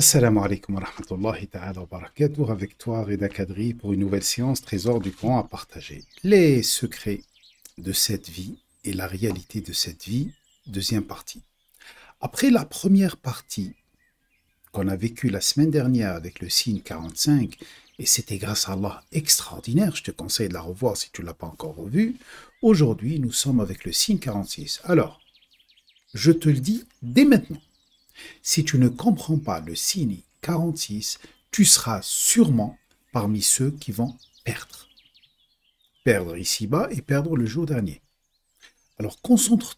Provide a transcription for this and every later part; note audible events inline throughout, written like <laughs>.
Assalamu alaikum wa rahmatullahi ta'ala wa barakatuh avec toi Reda Kadri pour une nouvelle séance Trésor du Coran à partager. Les secrets de cette vie et la réalité de cette vie, deuxième partie. Après la première partie qu'on a vécue la semaine dernière avec le signe 45, et c'était grâce à Allah extraordinaire, je te conseille de la revoir si tu ne l'as pas encore revue, aujourd'hui nous sommes avec le signe 46. Alors, je te le dis dès maintenant si tu ne comprends pas le signe 46, tu seras sûrement parmi ceux qui vont perdre. Perdre ici-bas et perdre le jour dernier. Alors concentre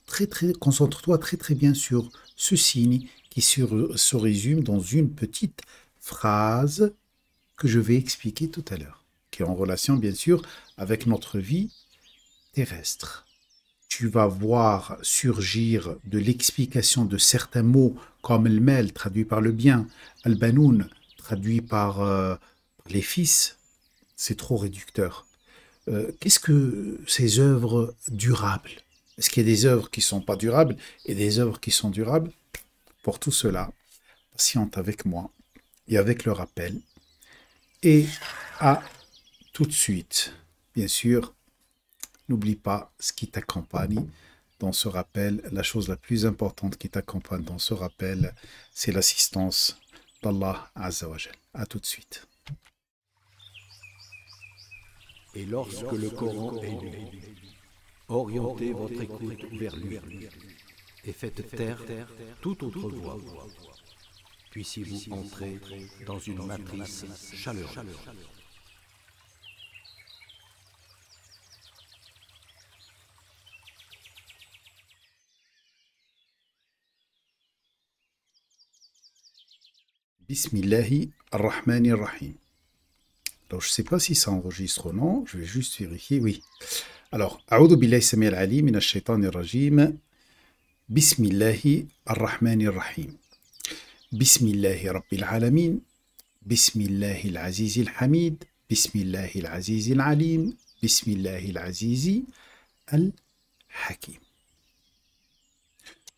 toi très très bien sur ce signe qui se résume dans une petite phrase que je vais expliquer tout à l'heure, qui est en relation bien sûr avec notre vie terrestre tu vas voir surgir de l'explication de certains mots comme le mel traduit par le bien, al-banoun traduit euh, par les fils, c'est trop réducteur. Euh, qu'est-ce que ces œuvres durables Est-ce qu'il y a des œuvres qui ne sont pas durables et des œuvres qui sont durables Pour tout cela, patiente avec moi et avec le rappel. Et à tout de suite, bien sûr, N'oublie pas ce qui t'accompagne dans ce rappel. La chose la plus importante qui t'accompagne dans ce rappel, c'est l'assistance d'Allah Azzawajal. A tout de suite. Et lorsque le Coran est lu, orientez votre écoute vers lui et faites taire toute autre voix. Puissiez-vous entrer dans une matrice chaleureuse. Bismillahi ar-Rahman rahim Alors, je ne sais pas si ça enregistre ou non. Je vais juste vérifier. Oui. Alors, A'udhu billahi sami al-ali min ash-shaytan rajim Bismillahi ar-Rahman rahim Bismillahi rabbil alamin. Bismillahi al-aziz al-hamid. Bismillahi al-aziz al-alim. Bismillahi al-aziz al-hakim.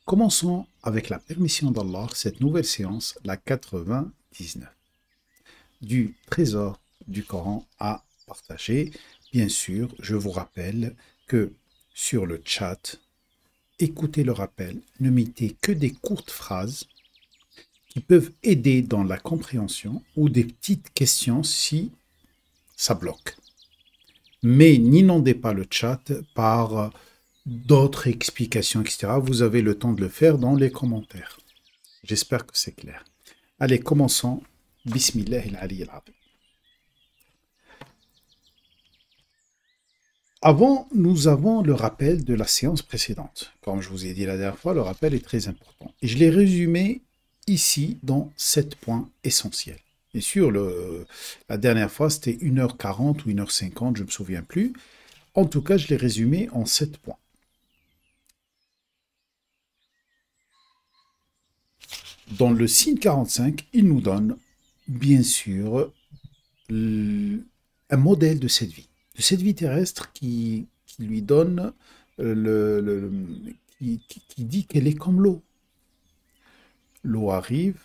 Commençons avec la permission d'Allah cette nouvelle séance, la 99, du trésor du Coran à partager. Bien sûr, je vous rappelle que sur le chat, écoutez le rappel, ne mettez que des courtes phrases qui peuvent aider dans la compréhension ou des petites questions si ça bloque. Mais n'inondez pas le chat par d'autres explications, etc., vous avez le temps de le faire dans les commentaires. J'espère que c'est clair. Allez, commençons. Bismillah al-Ali Avant, nous avons le rappel de la séance précédente. Comme je vous ai dit la dernière fois, le rappel est très important. Et je l'ai résumé ici dans sept points essentiels. Et sur le, la dernière fois, c'était 1h40 ou 1h50, je ne me souviens plus. En tout cas, je l'ai résumé en sept points. dans le signe 45, il nous donne, bien sûr, un modèle de cette vie, de cette vie terrestre qui, lui donne, euh, le, qui, qui dit qu'elle est comme l'eau. L'eau arrive,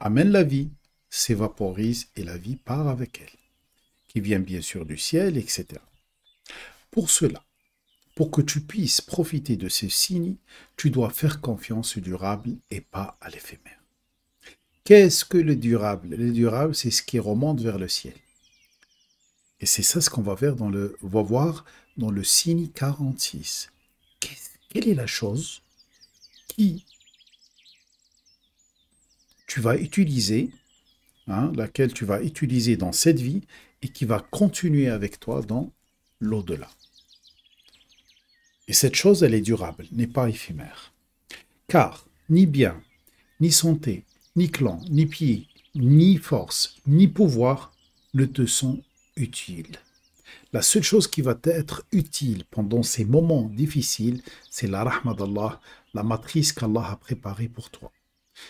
amène la vie, s'évaporise et la vie part avec elle, qui vient bien sûr du ciel, etc. Pour cela, pour que tu puisses profiter de ces signes, tu dois faire confiance au durable et pas à l'éphémère. Qu'est-ce que le durable Le durable, c'est ce qui remonte vers le ciel. Et c'est ça ce qu'on va, faire dans le, va voir dans le signe 46. quelle est la chose qui tu vas utiliser, hein, laquelle tu vas utiliser dans cette vie et qui va continuer avec toi dans l'au-delà et cette chose, elle est durable, n'est pas éphémère. Car ni bien, ni santé, ni clan, ni pied, ni force, ni pouvoir ne te sont utiles. La seule chose qui va être utile pendant ces moments difficiles, c'est la rahma d'Allah, la matrice qu'Allah a préparée pour toi.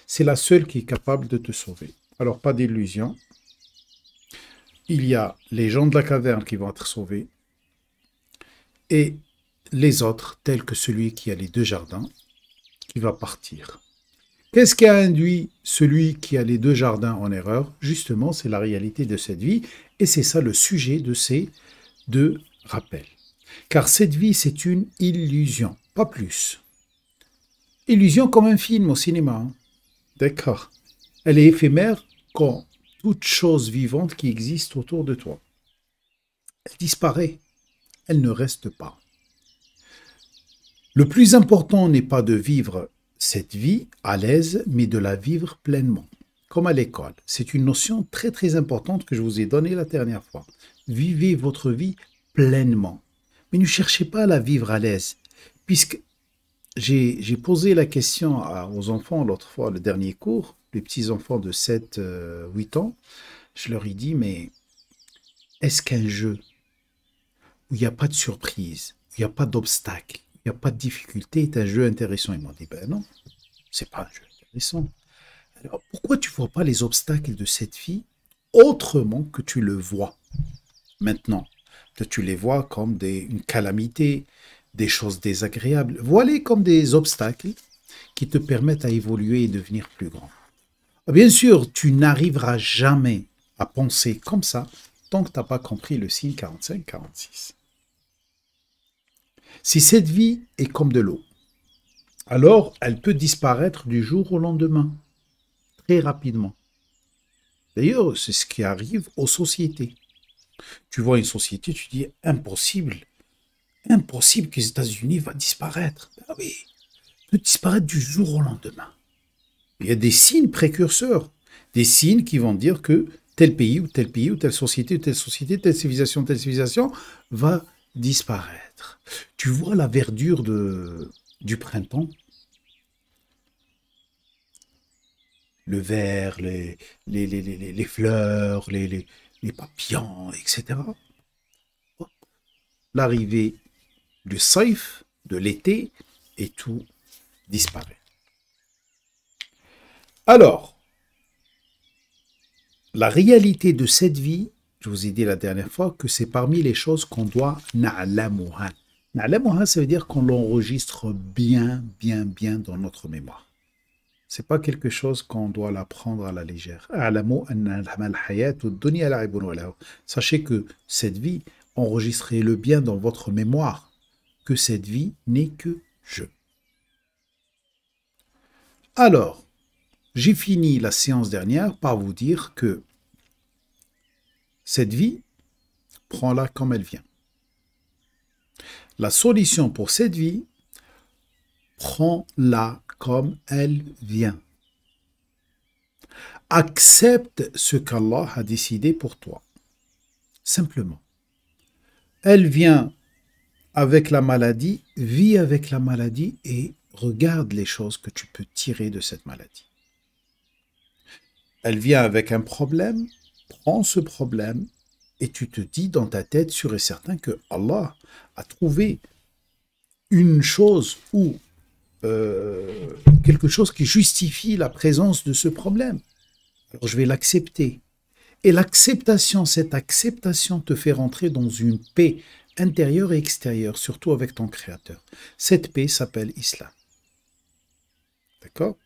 C'est la seule qui est capable de te sauver. Alors, pas d'illusion. Il y a les gens de la caverne qui vont être sauvés. Et les autres, tels que celui qui a les deux jardins, qui va partir. Qu'est-ce qui a induit celui qui a les deux jardins en erreur Justement, c'est la réalité de cette vie, et c'est ça le sujet de ces deux rappels. Car cette vie, c'est une illusion, pas plus. Illusion comme un film au cinéma. Hein. D'accord. Elle est éphémère comme toute chose vivante qui existe autour de toi. Elle disparaît. Elle ne reste pas. Le plus important n'est pas de vivre cette vie à l'aise, mais de la vivre pleinement, comme à l'école. C'est une notion très très importante que je vous ai donnée la dernière fois. Vivez votre vie pleinement. Mais ne cherchez pas à la vivre à l'aise, puisque j'ai posé la question à, aux enfants l'autre fois, le dernier cours, les petits enfants de 7, 8 euh, ans. Je leur ai dit, mais est-ce qu'un jeu où il n'y a pas de surprise, où il n'y a pas d'obstacle, a pas de difficulté, c'est un jeu intéressant. Il m'a dit, ben non, c'est pas un jeu intéressant. Alors pourquoi tu vois pas les obstacles de cette vie autrement que tu le vois maintenant Tu les vois comme des, une calamité, des choses désagréables. Voilà comme des obstacles qui te permettent à évoluer et devenir plus grand. Ah, bien sûr, tu n'arriveras jamais à penser comme ça tant que tu n'as pas compris le signe 45-46. Si cette vie est comme de l'eau, alors elle peut disparaître du jour au lendemain, très rapidement. D'ailleurs, c'est ce qui arrive aux sociétés. Tu vois une société, tu dis impossible, impossible que les États-Unis va disparaître. Ah oui, peut disparaître du jour au lendemain. Il y a des signes précurseurs, des signes qui vont dire que tel pays ou tel pays ou telle société ou telle société, telle civilisation, telle civilisation va disparaître. Tu vois la verdure de, du printemps Le vert, les, les, les fleurs, les, papillons, etc. L'arrivée du saif, de l'été, et tout disparaît. Alors, la réalité de cette vie je vous ai dit la dernière fois que c'est parmi les choses qu'on doit na'lamuha. Na'lamuha, ça veut dire qu'on l'enregistre bien, bien, bien dans notre mémoire. C'est pas quelque chose qu'on doit l'apprendre à la légère. Sachez que cette vie, enregistrez-le bien dans votre mémoire, que cette vie n'est que je. Alors, j'ai fini la séance dernière par vous dire que cette vie, prends-la comme elle vient. La solution pour cette vie, prends-la comme elle vient. Accepte ce qu'Allah a décidé pour toi. Simplement. Elle vient avec la maladie, vis avec la maladie et regarde les choses que tu peux tirer de cette maladie. Elle vient avec un problème, prends ce problème et tu te dis dans ta tête sûr et certain que Allah a trouvé une chose ou euh, quelque chose qui justifie la présence de ce problème. Alors je vais l'accepter. Et l'acceptation, cette acceptation te fait rentrer dans une paix intérieure et extérieure, surtout avec ton Créateur. Cette paix s'appelle Islam. D'accord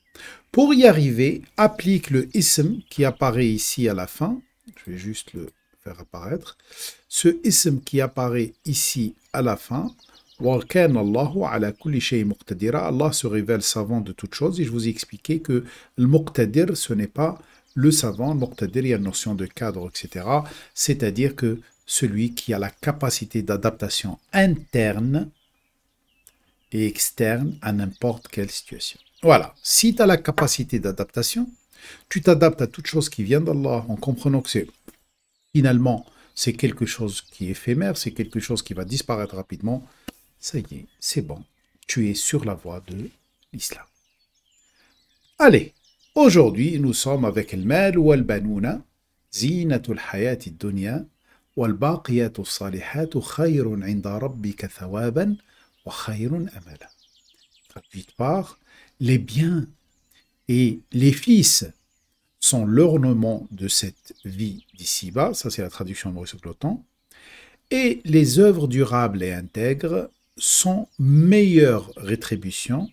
Pour y arriver, applique le ism qui apparaît ici à la fin, je vais juste le faire apparaître. Ce ism qui apparaît ici à la fin, Allah se révèle savant de toutes choses. Et je vous ai expliqué que le muqtadir, ce n'est pas le savant. Le muqtadir, il y a une notion de cadre, etc. C'est-à-dire que celui qui a la capacité d'adaptation interne et externe à n'importe quelle situation. Voilà. Si tu as la capacité d'adaptation, tu t'adaptes à toute chose qui vient d'Allah en comprenant que c'est finalement c'est quelque chose qui est éphémère, c'est quelque chose qui va disparaître rapidement. Ça y est, c'est bon. Tu es sur la voie de l'islam. Allez, aujourd'hui nous sommes avec le mal ou le banouna, dunya, les biens et les fils sont l'ornement de cette vie d'ici-bas, ça c'est la traduction de Maurice Cloton, et les œuvres durables et intègres sont meilleure rétribution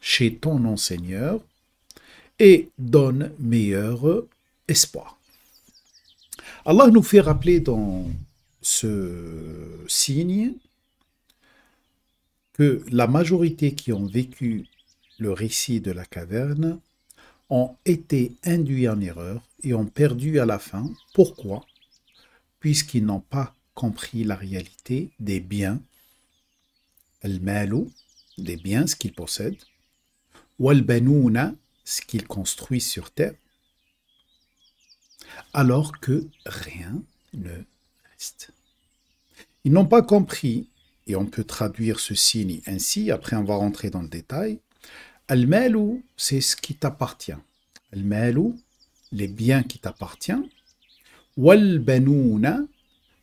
chez ton Seigneur et donnent meilleur espoir. Allah nous fait rappeler dans ce signe que la majorité qui ont vécu le récit de la caverne ont été induits en erreur et ont perdu à la fin. Pourquoi Puisqu'ils n'ont pas compris la réalité des biens, al-malou, des biens, ce qu'ils possèdent, ou wal-banouna, ce qu'ils construisent sur terre, alors que rien ne reste. Ils n'ont pas compris, et on peut traduire ce signe ainsi, après on va rentrer dans le détail, Al-Malou, c'est ce qui t'appartient. Al-Malou, les biens qui t'appartiennent. Wal-Banouna,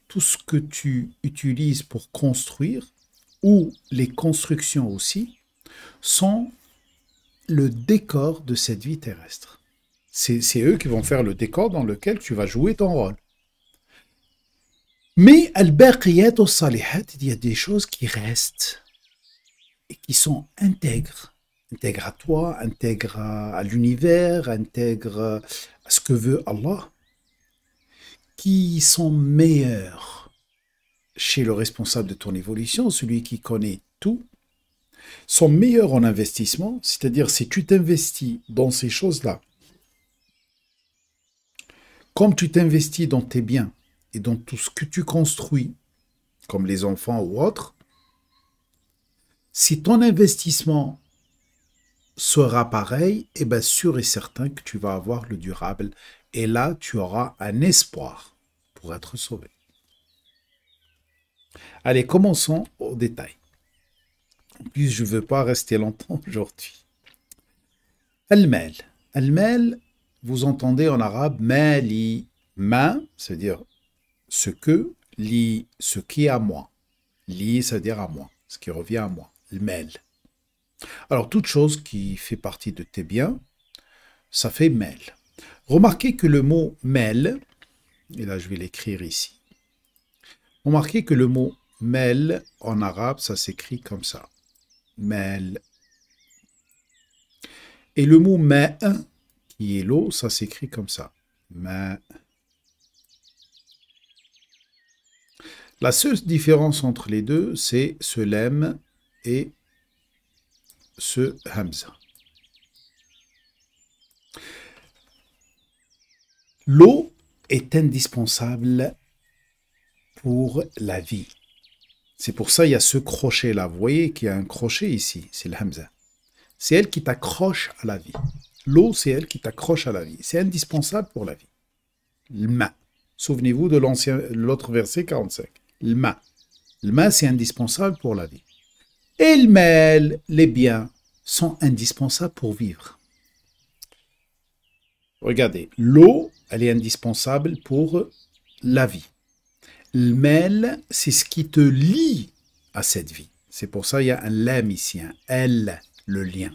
tout ce que tu utilises pour construire, ou les constructions aussi, sont le décor de cette vie terrestre. C'est eux qui vont faire le décor dans lequel tu vas jouer ton rôle. Mais al-baqiyat al-salihat, il y a des choses qui restent et qui sont intègres intègre à toi, intègre à l'univers, intègre à ce que veut Allah, qui sont meilleurs chez le responsable de ton évolution, celui qui connaît tout, sont meilleurs en investissement, c'est-à-dire si tu t'investis dans ces choses-là, comme tu t'investis dans tes biens et dans tout ce que tu construis, comme les enfants ou autres, si ton investissement sera pareil, et eh bien sûr et certain que tu vas avoir le durable. Et là, tu auras un espoir pour être sauvé. Allez, commençons au détail. En plus, je ne veux pas rester longtemps <laughs> aujourd'hui. al mel al mel vous entendez en arabe Mali. Ma, c'est-à-dire ce que, li, ce qui est à moi. Li, c'est-à-dire à moi, ce qui revient à moi. al Al-mel. Alors, toute chose qui fait partie de tes biens, ça fait mel. Remarquez que le mot mel, et là je vais l'écrire ici, remarquez que le mot mel en arabe, ça s'écrit comme ça. Mel. Et le mot main, qui est l'eau, ça s'écrit comme ça. Main. La seule différence entre les deux, c'est ce lème et ce Hamza. L'eau est indispensable pour la vie. C'est pour ça il y a ce crochet là. Vous voyez qu'il y a un crochet ici, c'est le Hamza. C'est elle qui t'accroche à la vie. L'eau, c'est elle qui t'accroche à la vie. C'est indispensable pour la vie. L'ma. Souvenez-vous de l'autre verset 45. L'ma. L'ma, c'est indispensable pour la vie et le mêle les biens sont indispensables pour vivre. Regardez, l'eau, elle est indispensable pour la vie. Le mêle, c'est ce qui te lie à cette vie. C'est pour ça qu'il y a un lem ici, un elle, le lien.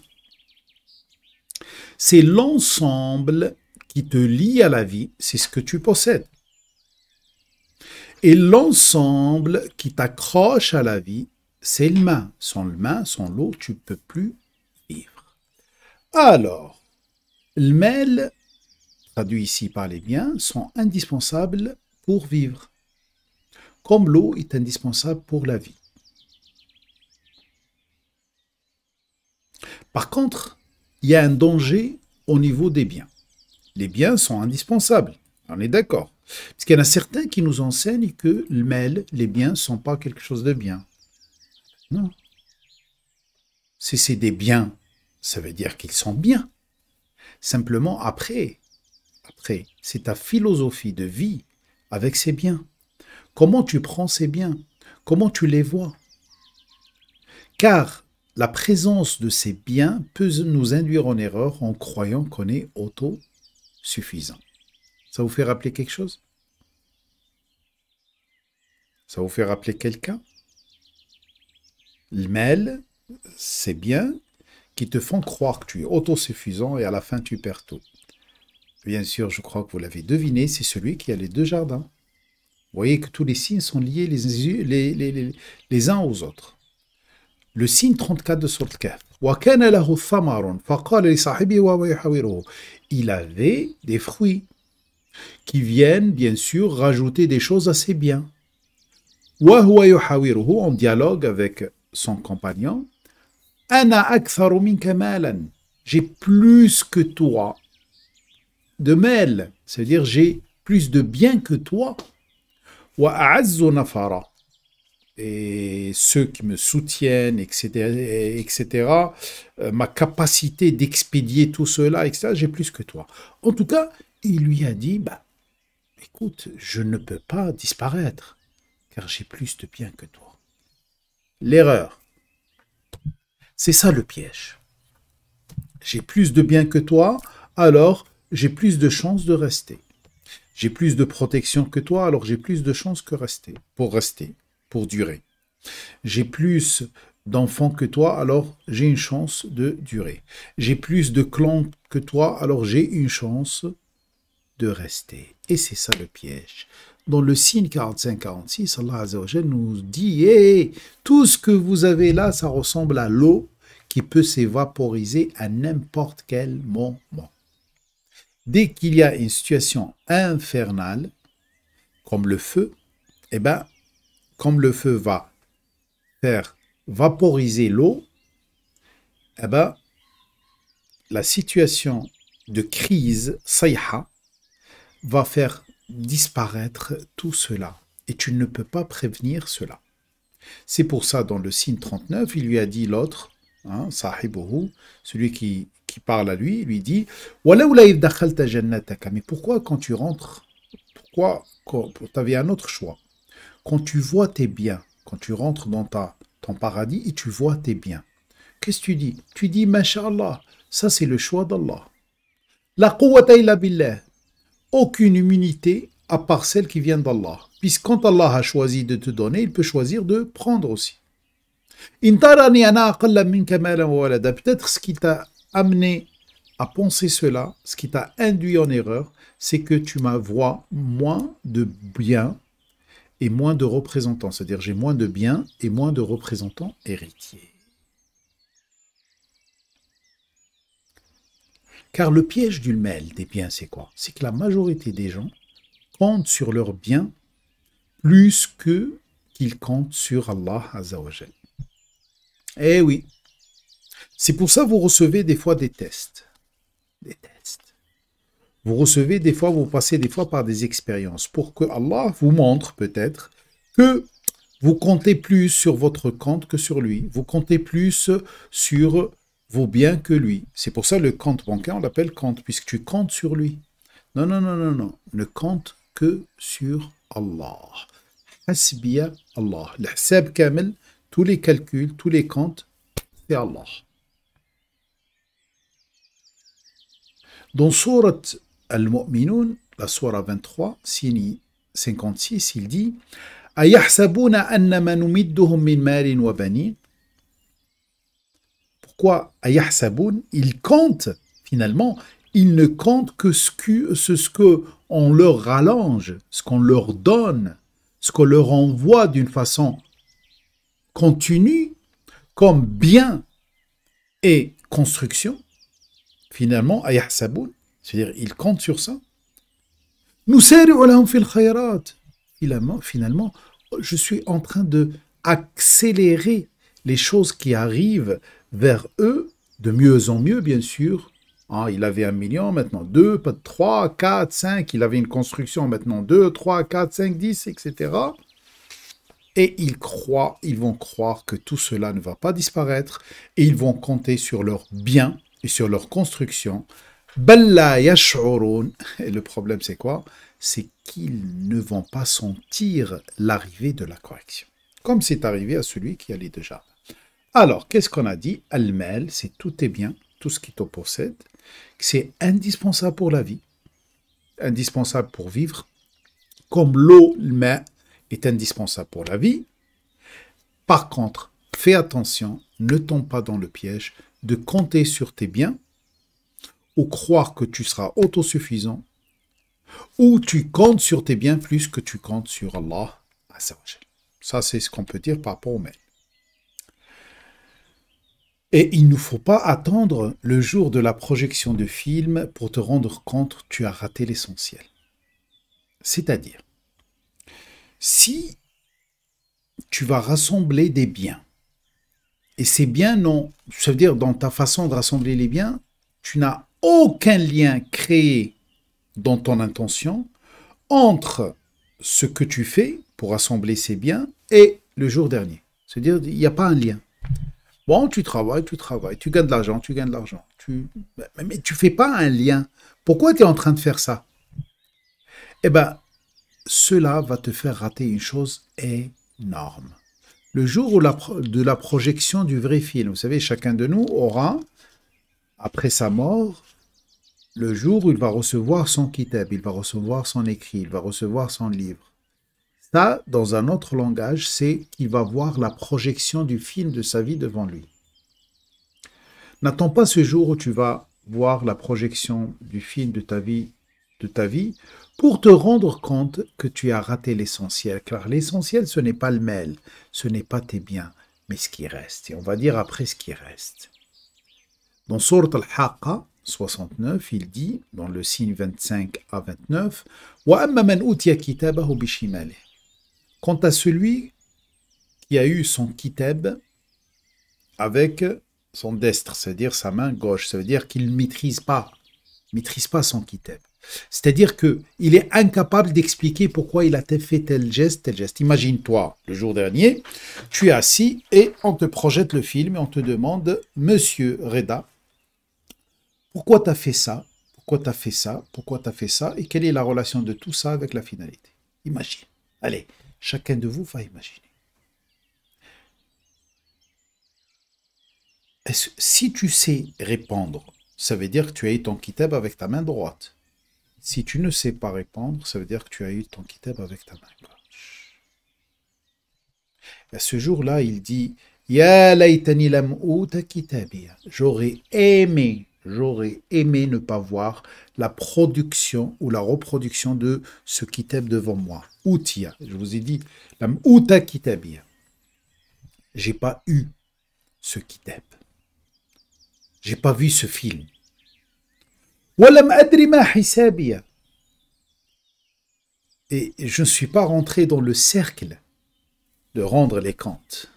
C'est l'ensemble qui te lie à la vie, c'est ce que tu possèdes. Et l'ensemble qui t'accroche à la vie, c'est le main. Sans le main, sans l'eau, tu ne peux plus vivre. Alors, le mail, traduit ici par les biens, sont indispensables pour vivre, comme l'eau est indispensable pour la vie. Par contre, il y a un danger au niveau des biens. Les biens sont indispensables, on est d'accord. Parce qu'il y en a certains qui nous enseignent que le mail, les biens, ne sont pas quelque chose de bien. Non. Si c'est des biens, ça veut dire qu'ils sont bien. Simplement, après, après, c'est ta philosophie de vie avec ces biens. Comment tu prends ces biens Comment tu les vois Car la présence de ces biens peut nous induire en erreur en croyant qu'on est autosuffisant. Ça vous fait rappeler quelque chose Ça vous fait rappeler quelqu'un mêle, c'est bien, qui te font croire que tu es autosuffisant et à la fin tu perds tout. Bien sûr, je crois que vous l'avez deviné, c'est celui qui a les deux jardins. Vous voyez que tous les signes sont liés les, uns aux autres. Le signe 34 de Surt Il avait des fruits qui viennent, bien sûr, rajouter des choses à ses biens. en dialogue avec son compagnon, Ana j'ai plus que toi de mail, c'est-à-dire j'ai plus de bien que toi. Wa Et ceux qui me soutiennent, etc., etc. Euh, ma capacité d'expédier tout cela, etc., j'ai plus que toi. En tout cas, il lui a dit, bah, écoute, je ne peux pas disparaître, car j'ai plus de bien que toi l'erreur. C'est ça le piège. J'ai plus de biens que toi, alors j'ai plus de chances de rester. J'ai plus de protection que toi, alors j'ai plus de chances que rester, pour rester, pour durer. J'ai plus d'enfants que toi, alors j'ai une chance de durer. J'ai plus de clans que toi, alors j'ai une chance de rester. Et c'est ça le piège dans le signe 45-46, Allah nous dit tout ce que vous avez là, ça ressemble à l'eau qui peut s'évaporiser à n'importe quel moment. Dès qu'il y a une situation infernale, comme le feu, et eh ben, comme le feu va faire vaporiser l'eau, et eh bien, la situation de crise, sayha, va faire disparaître tout cela, et tu ne peux pas prévenir cela. C'est pour ça, dans le signe 39, il lui a dit l'autre, hein, celui qui, qui parle à lui, lui dit Mais pourquoi quand tu rentres, pourquoi tu avais un autre choix Quand tu vois tes biens, quand tu rentres dans ta, ton paradis et tu vois tes biens, qu'est-ce que tu dis Tu dis Masha'Allah, ça c'est le choix d'Allah. La quwwata ila billah, aucune immunité à part celle qui vient d'Allah. Puisque quand Allah a choisi de te donner, il peut choisir de prendre aussi. Peut-être ce qui t'a amené à penser cela, ce qui t'a induit en erreur, c'est que tu m'as vois moins de biens et moins de représentants. C'est-à-dire j'ai moins de biens et moins de représentants héritiers. Car le piège du mail des biens, c'est quoi C'est que la majorité des gens comptent sur leurs biens plus que qu'ils comptent sur Allah Azzawajal. Eh oui. C'est pour ça que vous recevez des fois des tests. Des tests. Vous recevez des fois, vous passez des fois par des expériences pour que Allah vous montre peut-être que vous comptez plus sur votre compte que sur lui. Vous comptez plus sur vaut bien que lui. C'est pour ça le compte bancaire, on l'appelle compte, puisque tu comptes sur lui. Non, non, non, non, non. Ne compte que sur Allah. Hasbiya Allah. L'hsab kamel, tous les calculs, tous les comptes, c'est Allah. Dans Surat Al-Mu'minun, la Surah 23, signe 56, il dit « Ayahsabuna annama numidduhum min marin wa banin » ayah Ayahsaboun, il compte finalement, il ne compte que ce que, ce que on leur rallonge, ce qu'on leur donne, ce qu'on leur envoie d'une façon continue, comme bien et construction. Finalement, Ayahsaboun, c'est-à-dire il compte sur ça. Nous fil khayrat. Finalement, je suis en train de accélérer les choses qui arrivent vers eux, de mieux en mieux, bien sûr. Ah, il avait un million, maintenant deux, trois, quatre, cinq. Il avait une construction, maintenant deux, trois, quatre, cinq, dix, etc. Et ils croient, ils vont croire que tout cela ne va pas disparaître et ils vont compter sur leurs bien et sur leur construction. Balla Et le problème, c'est quoi C'est qu'ils ne vont pas sentir l'arrivée de la correction. Comme c'est arrivé à celui qui allait déjà. Alors, qu'est-ce qu'on a dit Al-Mal, c'est tout est bien, tout ce qui te possède, c'est indispensable pour la vie, indispensable pour vivre, comme l'eau, le est indispensable pour la vie. Par contre, fais attention, ne tombe pas dans le piège de compter sur tes biens ou croire que tu seras autosuffisant ou tu comptes sur tes biens plus que tu comptes sur Allah. Ça, c'est ce qu'on peut dire par rapport au mail. Et il ne faut pas attendre le jour de la projection de film pour te rendre compte que tu as raté l'essentiel. C'est-à-dire, si tu vas rassembler des biens, et ces biens non, ça veut dire dans ta façon de rassembler les biens, tu n'as aucun lien créé dans ton intention entre ce que tu fais pour rassembler ces biens et le jour dernier. C'est-à-dire, il n'y a pas un lien. Bon, tu travailles, tu travailles, tu gagnes de l'argent, tu gagnes de l'argent. Tu... Mais tu fais pas un lien. Pourquoi tu es en train de faire ça Eh bien, cela va te faire rater une chose énorme. Le jour où de la projection du vrai film, vous savez, chacun de nous aura, après sa mort, le jour où il va recevoir son kitab, il va recevoir son écrit, il va recevoir son livre dans un autre langage, c'est qu'il va voir la projection du film de sa vie devant lui. N'attends pas ce jour où tu vas voir la projection du film de ta vie, de ta vie pour te rendre compte que tu as raté l'essentiel. Car l'essentiel, ce n'est pas le mail, ce n'est pas tes biens, mais ce qui reste. Et on va dire après ce qui reste. Dans Surat al-Haqqa 69, il dit, dans le signe 25 à 29, amma Quant à celui qui a eu son kiteb avec son destre, c'est-à-dire sa main gauche, ça veut dire qu'il ne maîtrise pas, maîtrise pas son kiteb. C'est-à-dire qu'il est incapable d'expliquer pourquoi il a fait tel geste, tel geste. Imagine-toi, le jour dernier, tu es assis et on te projette le film et on te demande, Monsieur Reda, pourquoi tu as fait ça Pourquoi tu as fait ça Pourquoi tu as fait ça Et quelle est la relation de tout ça avec la finalité Imagine. Allez, chacun de vous va imaginer. si tu sais répondre, ça veut dire que tu as eu ton kitab avec ta main droite. Si tu ne sais pas répondre, ça veut dire que tu as eu ton kitab avec ta main gauche. À ce jour-là, il dit Ya J'aurais aimé J'aurais aimé ne pas voir la production ou la reproduction de ce qui kitab devant moi. Outia, je vous ai dit, la outa kitabia. J'ai pas eu ce qui kitab. J'ai pas vu ce film. Et je ne suis pas rentré dans le cercle de rendre les comptes.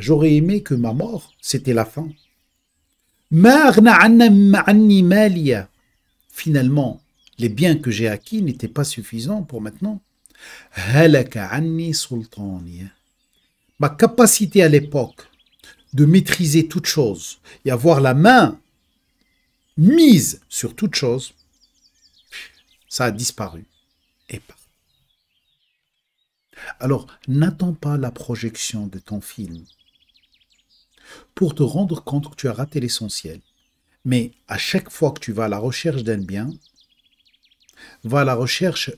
J'aurais aimé que ma mort, c'était la fin. Finalement, les biens que j'ai acquis n'étaient pas suffisants pour maintenant. Ma capacité à l'époque de maîtriser toute chose et avoir la main mise sur toute chose, ça a disparu. Et pas. Alors n'attends pas la projection de ton film pour te rendre compte que tu as raté l'essentiel. Mais à chaque fois que tu vas à la recherche d'un bien, va à la recherche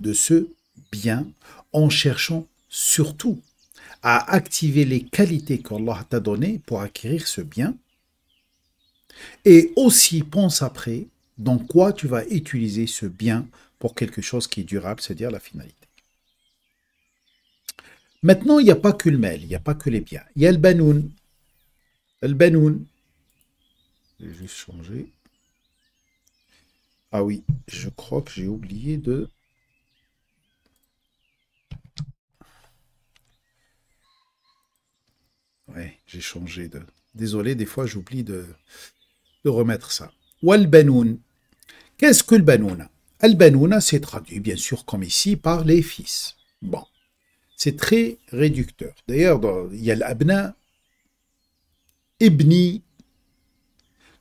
de ce bien en cherchant surtout à activer les qualités qu'Allah t'a données pour acquérir ce bien. Et aussi pense après dans quoi tu vas utiliser ce bien pour quelque chose qui est durable, c'est-à-dire la finalité. Maintenant, il n'y a pas que le mail, il n'y a pas que les biens. Il y a le banoun. Le banoun. Je vais juste changer. Ah oui, je crois que j'ai oublié de... Ouais, j'ai changé de... Désolé, des fois j'oublie de, de remettre ça. Wal Benoun. Qu'est-ce que le banouna Al banouna, c'est traduit bien sûr comme ici par les fils. Bon. C'est très réducteur. D'ailleurs, il y a l'abna, ibni.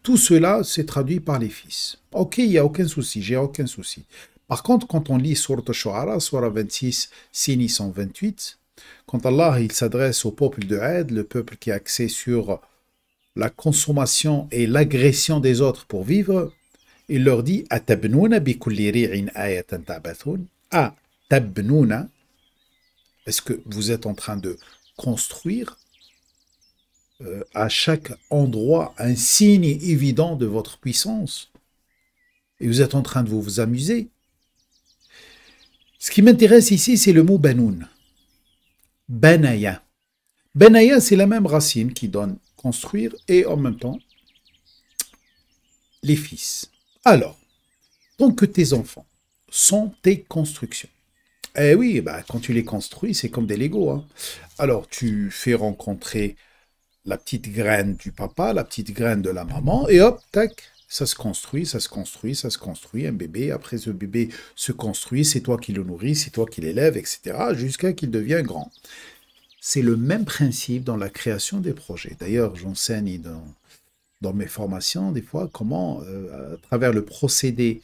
Tout cela, s'est traduit par les fils. Ok, il n'y a aucun souci, j'ai aucun souci. Par contre, quand on lit sur al-Shu'ara, 26, Sini 128, quand Allah il s'adresse au peuple de Aïd, le peuple qui a axé sur la consommation et l'agression des autres pour vivre, il leur dit Atabnuna bi kulli ri'in ayatan ah, tabnuna, est-ce que vous êtes en train de construire euh, à chaque endroit un signe évident de votre puissance Et vous êtes en train de vous, amuser Ce qui m'intéresse ici, c'est le mot Benoun, Banaya. Benaya, c'est la même racine qui donne construire et en même temps les fils. Alors, tant que tes enfants sont tes constructions, eh oui, bah, quand tu les construis, c'est comme des Legos. Hein. Alors, tu fais rencontrer la petite graine du papa, la petite graine de la maman, et hop, tac, ça se construit, ça se construit, ça se construit, un bébé, après ce bébé se construit, c'est toi qui le nourris, c'est toi qui l'élèves, etc., jusqu'à qu'il devienne grand. C'est le même principe dans la création des projets. D'ailleurs, j'enseigne dans, dans mes formations, des fois, comment, euh, à travers le procédé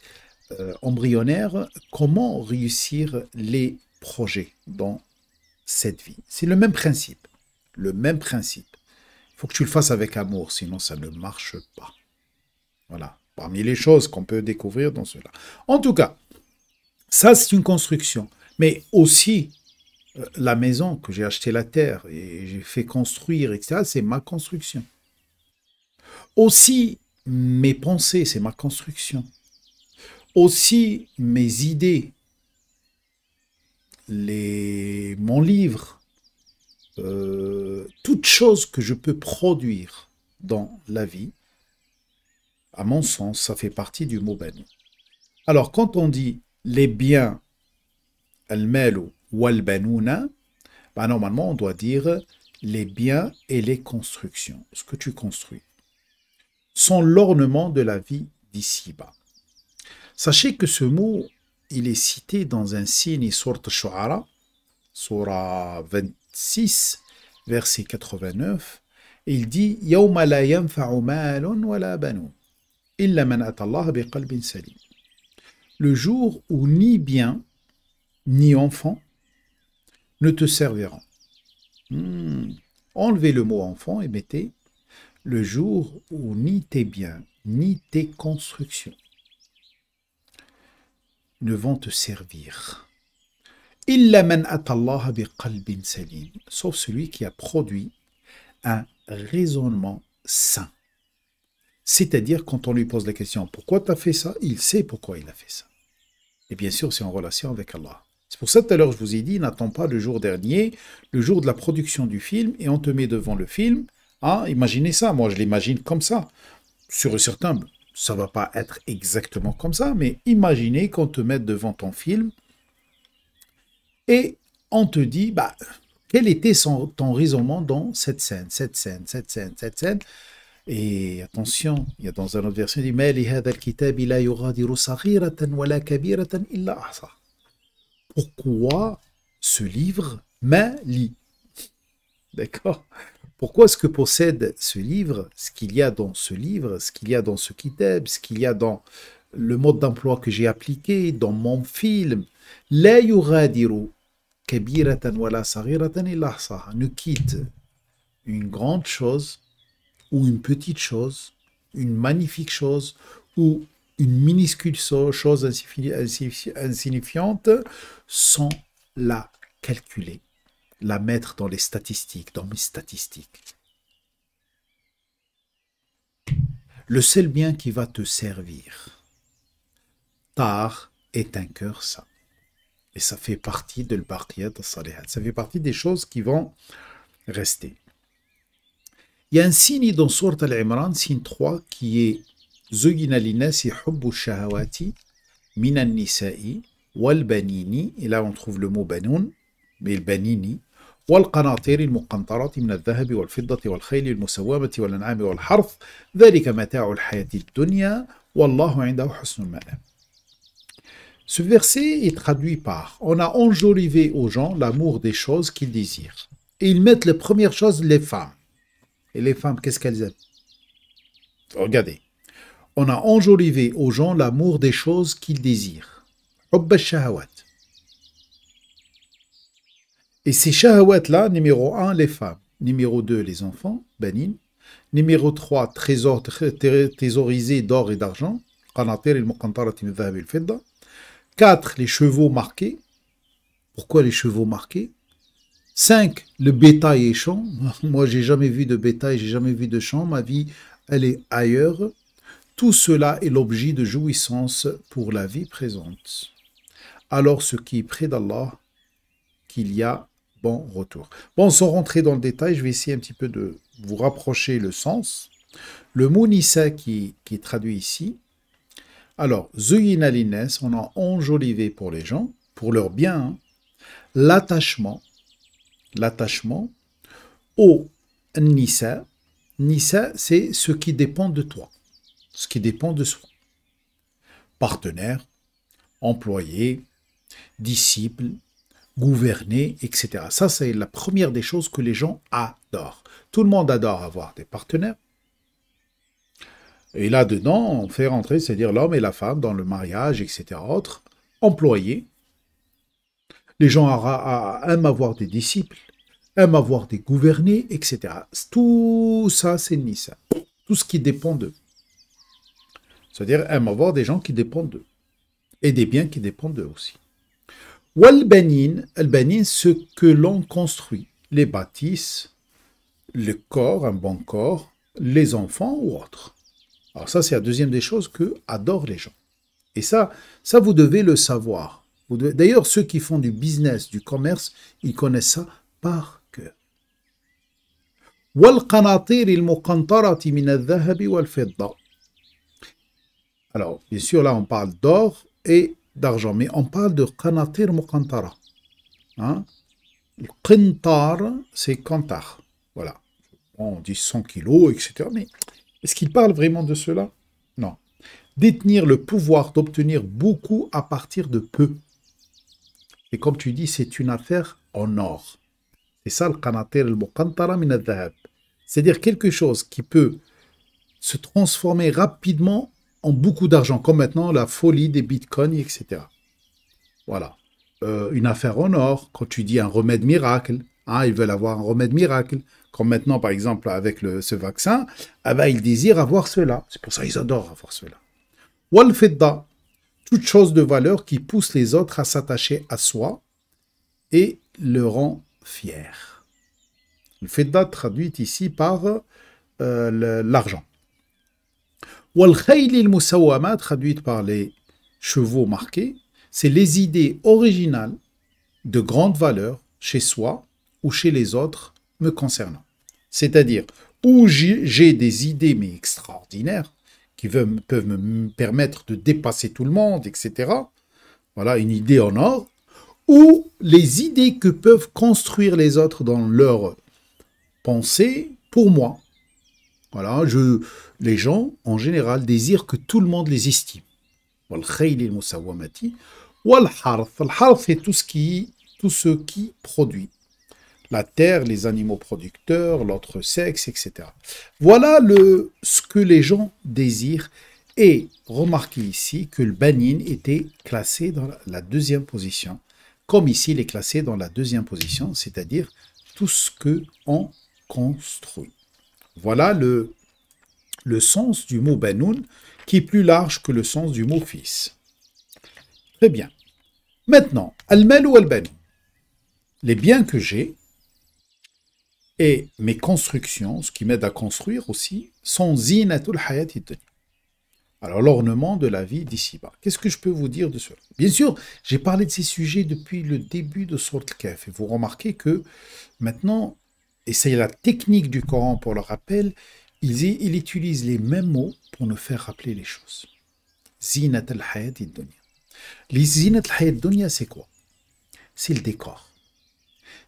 euh, embryonnaire, comment réussir les projets dans cette vie. C'est le même principe. Le même principe. Il faut que tu le fasses avec amour, sinon ça ne marche pas. Voilà, parmi les choses qu'on peut découvrir dans cela. En tout cas, ça c'est une construction, mais aussi euh, la maison que j'ai acheté la terre et j'ai fait construire, etc., c'est ma construction. Aussi mes pensées, c'est ma construction aussi mes idées, les, mon livre, euh, toutes toute chose que je peux produire dans la vie, à mon sens, ça fait partie du mot ben. Alors, quand on dit les biens, al ou al bah, normalement, on doit dire les biens et les constructions, ce que tu construis, sont l'ornement de la vie d'ici-bas. Sachez que ce mot, il est cité dans un signe sur Shu'ara, Surah 26, verset 89, et il dit Le jour où ni bien ni enfant ne te serviront. Hmm. Enlevez le mot enfant et mettez le jour où ni tes biens ni tes constructions ne vont te servir. Illa man Allah bi qalbin salim, sauf celui qui a produit un raisonnement sain. C'est-à-dire, quand on lui pose la question pourquoi tu as fait ça, il sait pourquoi il a fait ça. Et bien sûr, c'est en relation avec Allah. C'est pour ça tout à l'heure, je vous ai dit n'attends pas le jour dernier, le jour de la production du film, et on te met devant le film. Ah imaginez ça, moi je l'imagine comme ça. Sur un certain ça va pas être exactement comme ça, mais imaginez qu'on te mette devant ton film et on te dit, bah, quel était ton raisonnement dans cette scène, cette scène, cette scène, cette scène. Et attention, il y a dans un autre verset, il dit, mais pourquoi ce livre lit? D'accord pourquoi est-ce que possède ce livre, ce qu'il y a dans ce livre, ce qu'il y a dans ce kitab, ce qu'il y a dans le mode d'emploi que j'ai appliqué, dans mon film La yuradiru kabiratan Ne quitte une grande chose ou une petite chose, une magnifique chose ou une minuscule chose insignifiante sans la calculer la mettre dans les statistiques, dans mes statistiques. Le seul bien qui va te servir, tard, est un cœur ça Et ça fait partie de l'baqiyat salihat. Ça fait partie des choses qui vont rester. Il y a un signe dans Sourate Al-Imran, signe 3, qui est linasi hubbu shahawati minan nisa'i wal banini » et là on trouve le mot banoun mais le banini ce verset est traduit par On a enjolivé aux gens l'amour des choses qu'ils désirent. Et ils mettent les premières choses les femmes. Et les femmes, qu'est-ce qu'elles aiment Regardez. On a enjolivé aux gens l'amour des choses qu'ils désirent. Et ces chahouettes là numéro 1, les femmes. Numéro 2, les enfants, banin. Numéro 3, trésor d'or et d'argent. 4, les chevaux marqués. Pourquoi les chevaux marqués 5. Le bétail et champ. <laughs> Moi, j'ai jamais vu de bétail, j'ai jamais vu de champ. Ma vie, elle est ailleurs. Tout cela est l'objet de jouissance pour la vie présente. Alors, ce qui est près d'Allah, qu'il y a bon retour. Bon, sans rentrer dans le détail, je vais essayer un petit peu de vous rapprocher le sens. Le mot Nissa qui, est traduit ici, alors, zuyinalines », on a enjolivé pour les gens, pour leur bien, hein. l'attachement, l'attachement au Nissa. Nissa, c'est ce qui dépend de toi, ce qui dépend de soi. Partenaire, employé, disciple, gouverner, etc. Ça, c'est la première des choses que les gens adorent. Tout le monde adore avoir des partenaires. Et là-dedans, on fait rentrer, c'est-à-dire l'homme et la femme dans le mariage, etc. Autre, employés. Les gens aiment avoir des disciples, aiment avoir des gouvernés, etc. Tout ça, c'est ça Tout ce qui dépend d'eux. C'est-à-dire aiment avoir des gens qui dépendent d'eux. Et des biens qui dépendent d'eux aussi. والبنين البنين ce que l'on construit, les bâtisses, le corps, un bon corps, les enfants ou autres. Alors ça, c'est la deuxième des choses que adorent les gens. Et ça, ça vous devez le savoir. D'ailleurs, ceux qui font du business, du commerce, ils connaissent ça par cœur. Alors, bien sûr, là, on parle d'or et d'argent, mais on parle de qanatir muqantara. Hein? Le c'est kantar. Voilà. on dit 100 kilos, etc. Mais est-ce qu'il parle vraiment de cela Non. Détenir le pouvoir d'obtenir beaucoup à partir de peu. Et comme tu dis, c'est une affaire en or. C'est ça le qanatir muqantara cest C'est-à-dire quelque chose qui peut se transformer rapidement beaucoup d'argent, comme maintenant la folie des bitcoins, etc. Voilà. Euh, une affaire en or, quand tu dis un remède miracle, hein, ils veulent avoir un remède miracle. Comme maintenant, par exemple, avec ce vaccin, ah ben, ils désirent avoir cela. C'est pour ça qu'ils adorent avoir cela. Walfedda, toute chose de valeur qui pousse les autres à s'attacher à soi et le rend fier. Le fidda traduit ici par euh, l'argent traduite par les chevaux marqués, c'est les idées originales de grande valeur chez soi ou chez les autres me concernant. C'est-à-dire, où j'ai des idées, mais extraordinaires, qui peuvent me permettre de dépasser tout le monde, etc. Voilà, une idée en or. Ou les idées que peuvent construire les autres dans leur pensée, pour moi, voilà, les gens, en général, désirent que tout le monde les estime. Wal-harf est tout ce qui, tout ce qui produit. La terre, les animaux producteurs, l'autre sexe, etc. Voilà le, ce que les gens désirent. Et remarquez ici que le banin était classé dans la deuxième position. Comme ici, il est classé dans la deuxième position, c'est-à-dire tout ce que on construit. Voilà le, le sens du mot Benoun qui est plus large que le sens du mot fils. Très bien. Maintenant, al ou al Les biens que j'ai et mes constructions, ce qui m'aide à construire aussi, sont Zinatul Hayat alors l'ornement de la vie d'ici-bas. Qu'est-ce que je peux vous dire de cela Bien sûr, j'ai parlé de ces sujets depuis le début de Sort Et vous remarquez que maintenant, et c'est la technique du Coran pour le rappel, il, il utilise les mêmes mots pour nous faire rappeler les choses. Zinat al-hayat dunya. Les zinat al-hayat dunya, c'est quoi C'est le décor.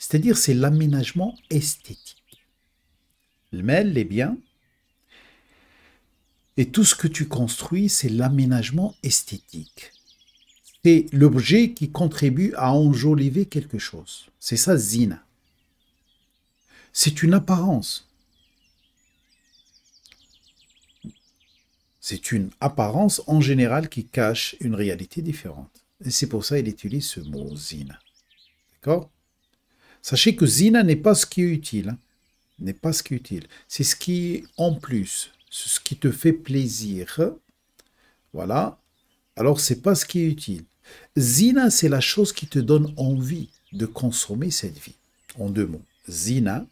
C'est-à-dire, c'est l'aménagement esthétique. Le mal, les biens, et tout ce que tu construis, c'est l'aménagement esthétique. C'est l'objet qui contribue à enjoliver quelque chose. C'est ça, zina c'est une apparence. C'est une apparence en général qui cache une réalité différente. Et c'est pour ça qu'il utilise ce mot zina. D'accord Sachez que zina n'est pas ce qui est utile. Hein. n'est pas ce qui est utile. C'est ce qui en plus, ce qui te fait plaisir. Voilà. Alors, c'est pas ce qui est utile. Zina, c'est la chose qui te donne envie de consommer cette vie. En deux mots. Zina,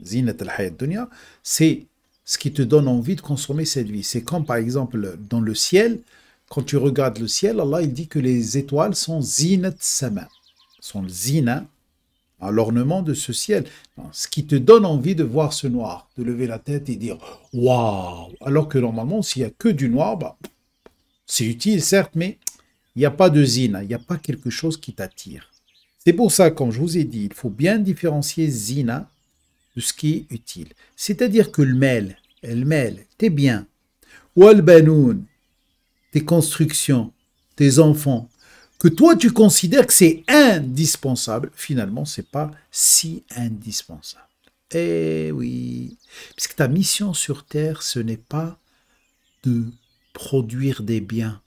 zinat al dunya, c'est ce qui te donne envie de consommer cette vie. C'est comme par exemple dans le ciel, quand tu regardes le ciel, Allah il dit que les étoiles sont zinat sama, sont zina, l'ornement de ce ciel. Ce qui te donne envie de voir ce noir, de lever la tête et dire waouh Alors que normalement, s'il n'y a que du noir, bah, c'est utile certes, mais il n'y a pas de zina, il n'y a pas quelque chose qui t'attire. C'est pour ça, comme je vous ai dit, il faut bien différencier zina de ce qui est utile. C'est-à-dire que le mail, le mail, tes biens, Walbanoun, tes constructions, tes enfants, que toi tu considères que c'est indispensable, finalement c'est pas si indispensable. Eh oui, Parce que ta mission sur Terre, ce n'est pas de produire des biens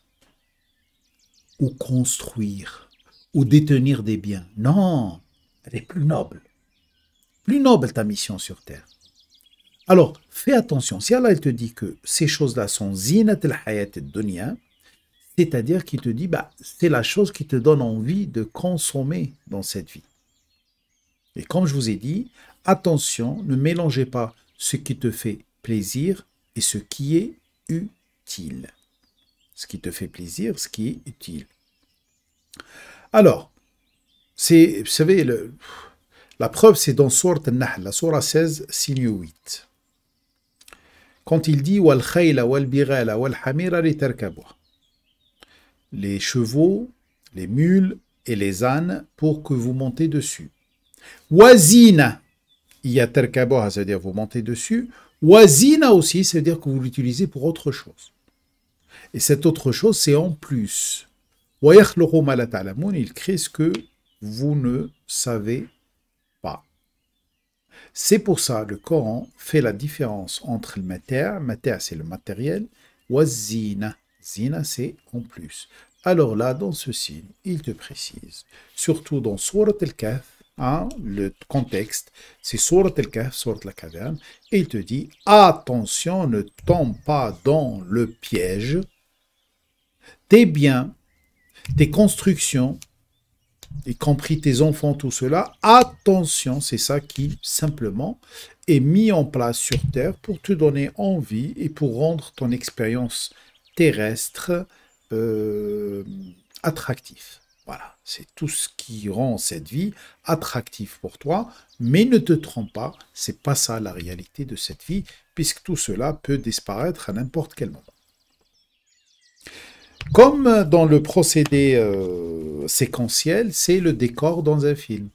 ou construire ou détenir des biens. Non, elle est plus noble plus noble ta mission sur terre. Alors, fais attention. Si Allah te dit que ces choses-là sont zinat al-hayat donia, c'est-à-dire qu'il te dit, bah, c'est la chose qui te donne envie de consommer dans cette vie. Et comme je vous ai dit, attention, ne mélangez pas ce qui te fait plaisir et ce qui est utile. Ce qui te fait plaisir, ce qui est utile. Alors, c'est, vous savez, le, la preuve, c'est dans Sourate nahl la Sourate 16, signe 8. Quand il dit wal les chevaux, les mules et les ânes pour que vous montez dessus. Wazina, il y a c'est-à-dire vous montez dessus. Wazina aussi, c'est-à-dire que vous l'utilisez pour autre chose. Et cette autre chose, c'est en plus. Il crée ce que vous ne savez c'est pour ça que le Coran fait la différence entre le mater, mater c'est le matériel, ou zina. Zina c'est en plus. Alors là, dans ce signe, il te précise, surtout dans Surat al-Kahf, hein, le contexte, c'est Surat al-Kahf, la caverne, et il te dit attention, ne tombe pas dans le piège. Tes biens, tes constructions, y compris tes enfants, tout cela, attention, c'est ça qui simplement est mis en place sur Terre pour te donner envie et pour rendre ton expérience terrestre attractif. Euh, attractive. Voilà, c'est tout ce qui rend cette vie attractive pour toi, mais ne te trompe pas, c'est pas ça la réalité de cette vie, puisque tout cela peut disparaître à n'importe quel moment. Comme dans le procédé euh, séquentiel, c'est le décor dans un film.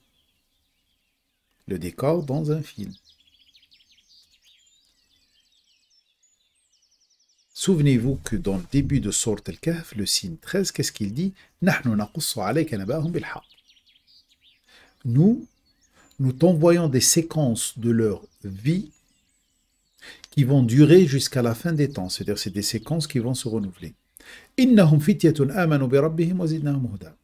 Le décor dans un film. Souvenez-vous que dans le début de Sort al-Kahf, le signe 13, qu'est-ce qu'il dit Nous, nous t'envoyons des séquences de leur vie qui vont durer jusqu'à la fin des temps. C'est-à-dire, c'est des séquences qui vont se renouveler.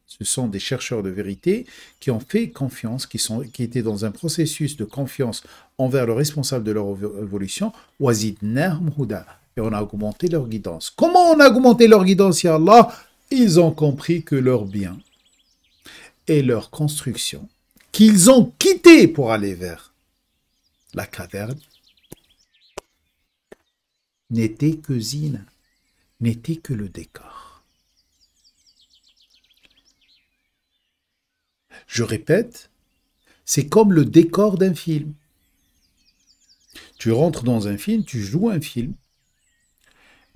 Ce sont des chercheurs de vérité qui ont fait confiance, qui, sont, qui étaient dans un processus de confiance envers le responsable de leur évolution. Et on a augmenté leur guidance. Comment on a augmenté leur guidance, Ya Allah Ils ont compris que leur bien et leur construction, qu'ils ont quitté pour aller vers la caverne, n'était que zina n'était que le décor. Je répète, c'est comme le décor d'un film. Tu rentres dans un film, tu joues un film,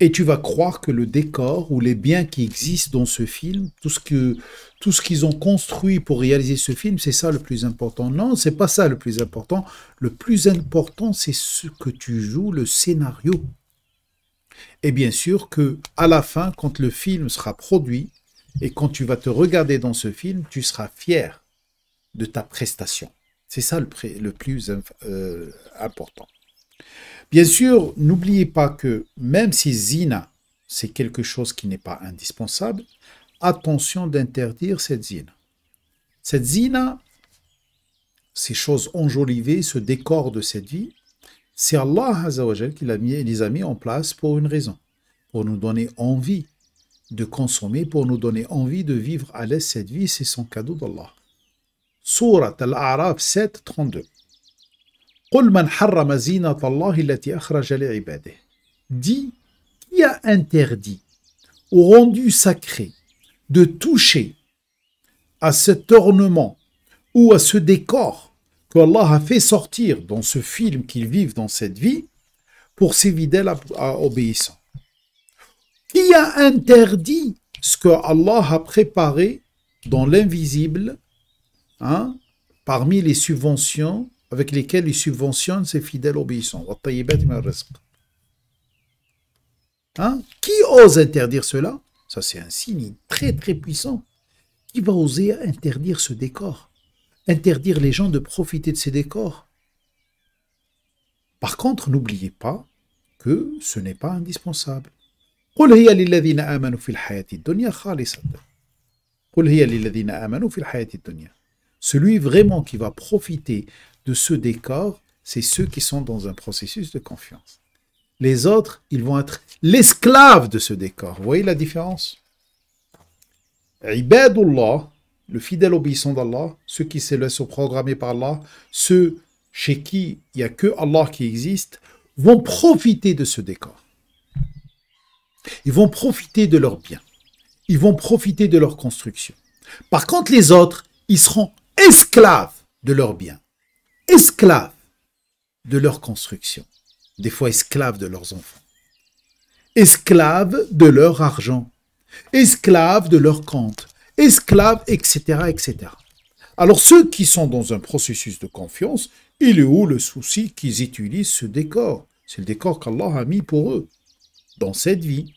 et tu vas croire que le décor ou les biens qui existent dans ce film, tout ce qu'ils ont construit pour réaliser ce film, c'est ça le plus important. Non, c'est pas ça le plus important. Le plus important, c'est ce que tu joues, le scénario. Et bien sûr que à la fin, quand le film sera produit et quand tu vas te regarder dans ce film, tu seras fier de ta prestation. C'est ça le, plus euh, important. Bien sûr, n'oubliez pas que même si zina, c'est quelque chose qui n'est pas indispensable, attention d'interdire cette zina. Cette zina, ces choses enjolivées, ce décor de cette vie, c'est Allah qui l'a mis, les a mis en place pour une raison, pour nous donner envie de consommer, pour nous donner envie de vivre à l'aise cette vie, c'est son cadeau d'Allah. Surat Al-A'raf 7, 32. Dis, qui a interdit ou rendu sacré de toucher à cet ornement ou à ce décor que Allah a fait sortir dans ce film qu'ils vivent dans cette vie pour ses fidèles obéissants. Qui a interdit ce que Allah a préparé dans l'invisible hein, parmi les subventions avec lesquelles il subventionne ses fidèles obéissants hein? Qui ose interdire cela Ça, c'est un signe très très puissant. Qui va oser interdire ce décor interdire les gens de profiter de ces décors. Par contre, n'oubliez pas que ce n'est pas indispensable. Celui vraiment qui va profiter de ce décor, c'est ceux qui sont dans un processus de confiance. Les autres, ils vont être l'esclave de ce décor. Vous voyez la différence Ibadullah, le fidèle obéissant d'Allah, ceux qui se laissent programmer par Allah, ceux chez qui il n'y a que Allah qui existe, vont profiter de ce décor. Ils vont profiter de leurs biens. Ils vont profiter de leur construction. Par contre, les autres, ils seront esclaves de leurs biens, esclaves de leur construction, des fois esclaves de leurs enfants, esclaves de leur argent, esclaves de leur compte, esclaves, etc., etc. Alors ceux qui sont dans un processus de confiance, il est où le souci qu'ils utilisent ce décor C'est le décor qu'Allah a mis pour eux dans cette vie.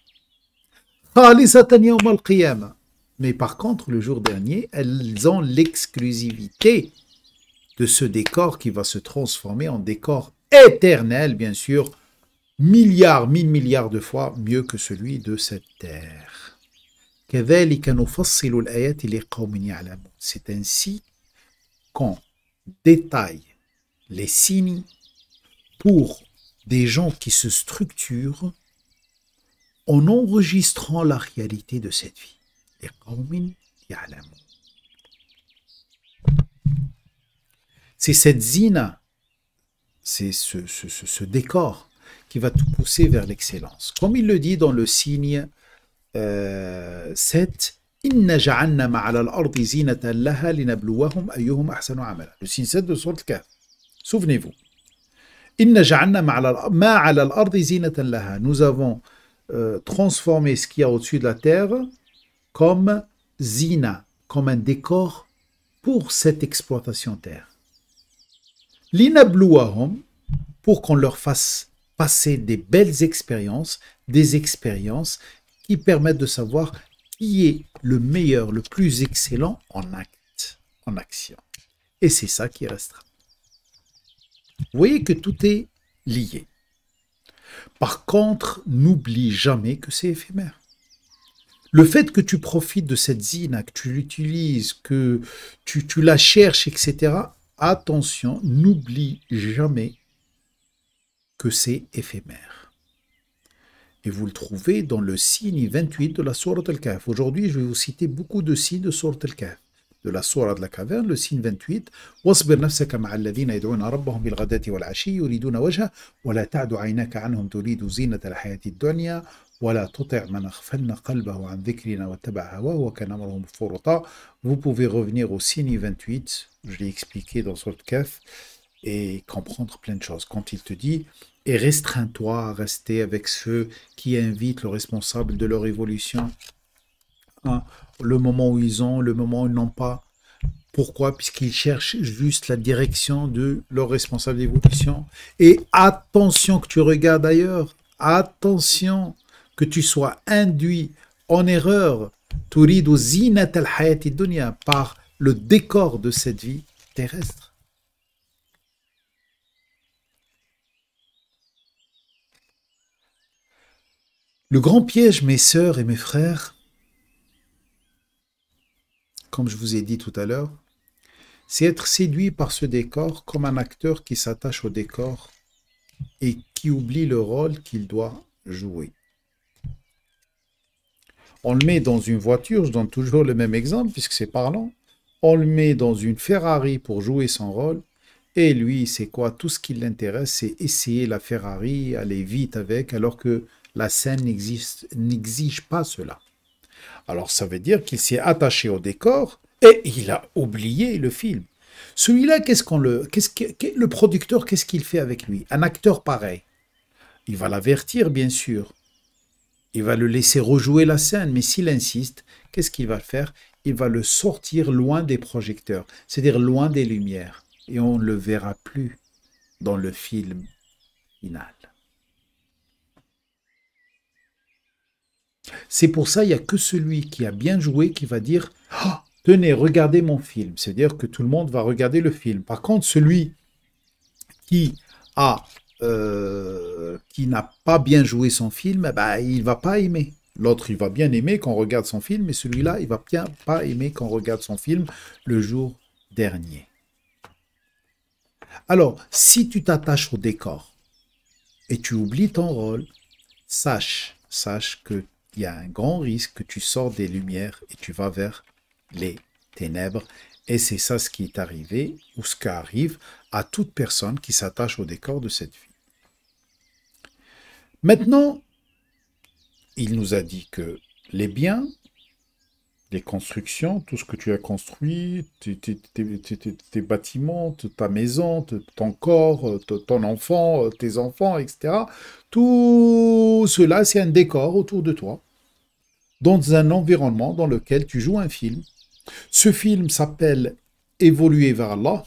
Mais par contre, le jour dernier, elles ont l'exclusivité de ce décor qui va se transformer en décor éternel, bien sûr, milliards, mille milliards de fois mieux que celui de cette terre. C'est ainsi qu'on détaille les signes pour des gens qui se structurent en enregistrant la réalité de cette vie. C'est cette zina, c'est ce, ce décor qui va tout pousser vers l'excellence. Comme il le dit dans le signe 7 Inna ja'anna ma'ala al-ardi zinatan laha linabluwahum ayyuhum ahsanu amala. Le signe 7 de Sourate Kahf. Souvenez-vous. Inna ja'anna ma'ala al-ardi zinatan laha. Nous avons euh, transformé ce qu'il y a au-dessus de la terre comme zina, comme un décor pour cette exploitation terre. Linabluwahum, pour qu'on leur fasse passer des belles expériences, des expériences qui permettent de savoir qui est le meilleur, le plus excellent en acte, en action. Et c'est ça qui restera. Vous voyez que tout est lié. Par contre, n'oublie jamais que c'est éphémère. Le fait que tu profites de cette zina, que tu l'utilises, que tu, tu la cherches, etc., attention, n'oublie jamais que c'est éphémère. Et vous le trouvez dans le signe 28 de la Sourate Al-Kahf. Aujourd'hui, je vais vous citer beaucoup de signes de Sourate Al-Kahf. De la Sourate de la caverne, le signe 28. واصبر نفسك مع الذين يدعون ربهم بالغداة والعشي يريدون وجهه ولا تعد عينك عنهم تريد زينة الحياة الدنيا ولا تطع من أغفلنا قلبه عن ذكرنا واتبع هواه وكان أمره فرطا. Vous pouvez revenir au signe 28, je l'ai expliqué dans Sourate Kahf. et comprendre plein de choses. Quand il te dit et restreins-toi à rester avec ceux qui invitent le responsable de leur évolution, hein, le moment où ils ont, le moment où ils n'ont pas. Pourquoi Puisqu'ils cherchent juste la direction de leur responsable d'évolution. Et attention que tu regardes ailleurs, attention que tu sois induit en erreur, par le décor de cette vie terrestre. Le grand piège, mes sœurs et mes frères, comme je vous ai dit tout à l'heure, c'est être séduit par ce décor comme un acteur qui s'attache au décor et qui oublie le rôle qu'il doit jouer. On le met dans une voiture, je donne toujours le même exemple puisque c'est parlant. On le met dans une Ferrari pour jouer son rôle. Et lui, c'est quoi Tout ce qui l'intéresse, c'est essayer la Ferrari, aller vite avec, alors que la scène n'exige pas cela. Alors ça veut dire qu'il s'est attaché au décor et il a oublié le film. Celui-là, qu'est-ce qu'on le, qu'est-ce le producteur, qu'est-ce qu'il fait avec lui Un acteur pareil, il va l'avertir bien sûr. Il va le laisser rejouer la scène, mais s'il insiste, qu'est-ce qu'il va faire Il va le sortir loin des projecteurs, c'est-à-dire loin des lumières, et on ne le verra plus dans le film final. C'est pour ça, il n'y a que celui qui a bien joué qui va dire ah, Tenez, regardez mon film. C'est-à-dire que tout le monde va regarder le film. Par contre, celui qui a euh, qui n'a pas bien joué son film, bah, il va pas aimer. L'autre, il va bien aimer qu'on regarde son film, mais celui-là, il va bien pas aimer qu'on regarde son film le jour dernier. Alors, si tu t'attaches au décor et tu oublies ton rôle, sache, sache que il y a un grand risque que tu sors des lumières et tu vas vers les ténèbres. Et c'est ça ce qui est arrivé, ou ce qui arrive à toute personne qui s'attache au décor de cette vie. Maintenant, il nous a dit que les biens les constructions, tout ce que tu as construit, tes, bâtiments, ta maison, ton corps, euh, ton enfant, euh, tes enfants, etc. Tout cela, c'est un décor autour de toi, dans un environnement dans lequel tu joues un film. Ce film s'appelle Évoluer vers Allah,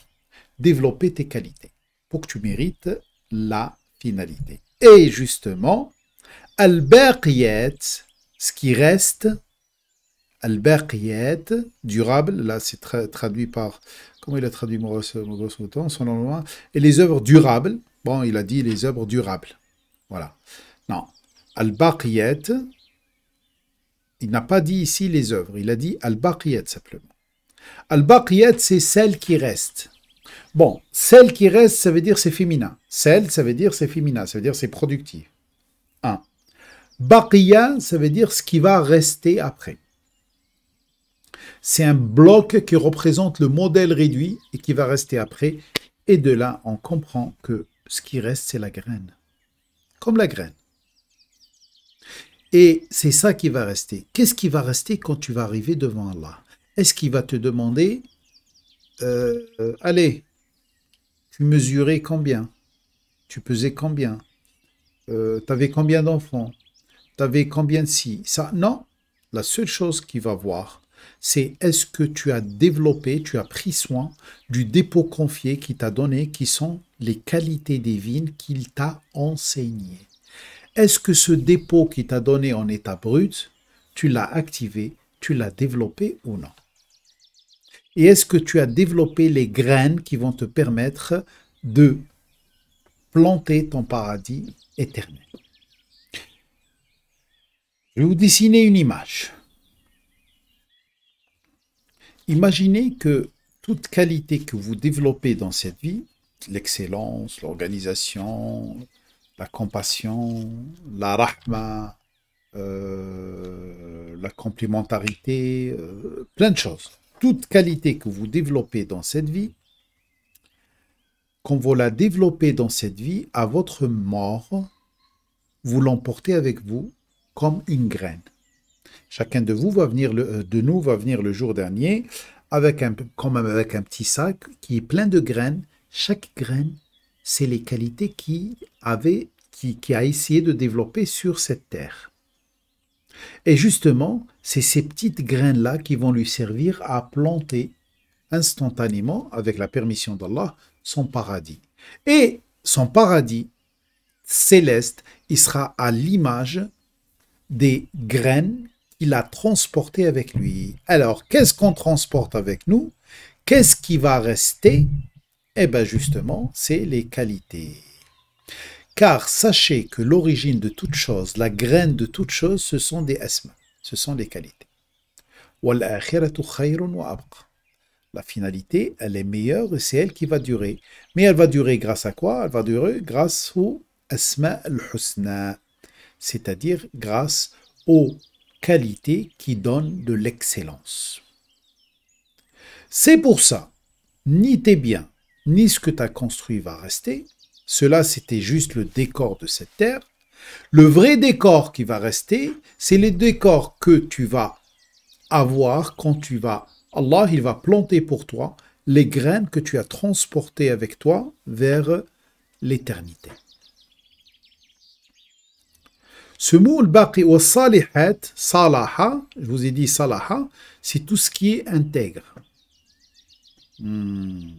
développer tes qualités pour que tu mérites la finalité. Et justement, Albert al ce qui reste, Al-Baqiyat, durable, là c'est traduit par, comment il a traduit Maurice, Mouton, son nom, et les œuvres durables, bon il a dit les œuvres durables, voilà. Non, Al-Baqiyat, il n'a pas dit ici les œuvres, il a dit Al-Baqiyat simplement. Al-Baqiyat c'est celle qui reste. Bon, celle qui reste, ça veut dire c'est féminin. Celle, ça veut dire c'est féminin, ça veut dire c'est productif. 1. Baqiya, ça veut dire ce qui va rester après. C'est un bloc qui représente le modèle réduit et qui va rester après. Et de là, on comprend que ce qui reste, c'est la graine. Comme la graine. Et c'est ça qui va rester. Qu'est-ce qui va rester quand tu vas arriver devant Allah Est-ce qu'il va te demander, euh, euh, allez, tu mesurais combien Tu pesais combien euh, Tu avais combien d'enfants Tu avais combien de si Ça, non. La seule chose qu'il va voir, c'est est-ce que tu as développé, tu as pris soin du dépôt confié qui t'a donné, qui sont les qualités divines qu'il t'a enseignées. Est-ce que ce dépôt qui t'a donné en état brut, tu l'as activé, tu l'as développé ou non Et est-ce que tu as développé les graines qui vont te permettre de planter ton paradis éternel Je vais vous dessiner une image. Imaginez que toute qualité que vous développez dans cette vie, l'excellence, l'organisation, la compassion, la rahma, euh, la complémentarité, euh, plein de choses. Toute qualité que vous développez dans cette vie, quand vous la développez dans cette vie, à votre mort, vous l'emportez avec vous comme une graine. Chacun de vous va venir le, euh, de nous va venir le jour dernier avec un, quand même avec un petit sac qui est plein de graines. Chaque graine, c'est les qualités qui avait, qui, qui a essayé de développer sur cette terre. Et justement, c'est ces petites graines-là qui vont lui servir à planter instantanément, avec la permission d'Allah, son paradis. Et son paradis céleste, il sera à l'image des graines il a transporté avec lui. Alors, qu'est-ce qu'on transporte avec nous Qu'est-ce qui va rester Eh bien justement, c'est les qualités. Car sachez que l'origine de toute chose, la graine de toute chose, ce sont des asma, ce sont des qualités. La finalité, elle est meilleure et c'est elle qui va durer. Mais elle va durer grâce à quoi Elle va durer grâce au asma al-husna, c'est-à-dire grâce au qualité qui donne de l'excellence. C'est pour ça, ni tes biens, ni ce que tu as construit va rester. Cela, c'était juste le décor de cette terre. Le vrai décor qui va rester, c'est le décor que tu vas avoir quand tu vas... Allah, il va planter pour toi les graines que tu as transportées avec toi vers l'éternité. Ce mot, le baqi salihat, salaha, je vous ai dit salaha, c'est tout ce qui est intègre. Hmm.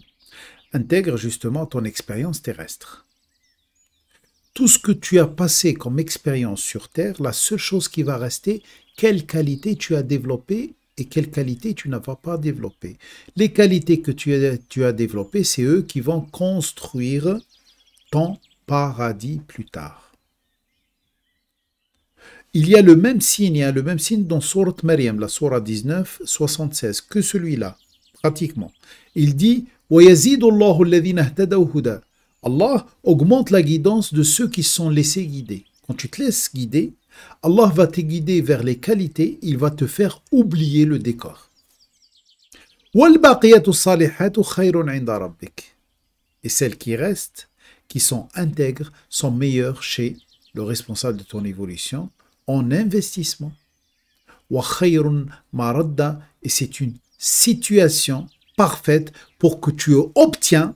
Intègre justement ton expérience terrestre. Tout ce que tu as passé comme expérience sur Terre, la seule chose qui va rester, quelle qualité tu as développées et quelles qualités tu n'as pas développées. Les qualités que tu tu as développées, c'est eux qui vont construire ton paradis plus tard. Il y a le même signe, il y a le même signe dans Sourate Maryam, la Surah 19, 76, que celui-là, pratiquement. Il dit Allah augmente la guidance de ceux qui sont laissés guider. Quand tu te laisses guider, Allah va te guider vers les qualités, il va te faire oublier le décor. Et celles qui restent, qui sont intègres, sont meilleures chez le responsable de ton évolution, en investissement. Et c'est une situation parfaite pour que tu obtiens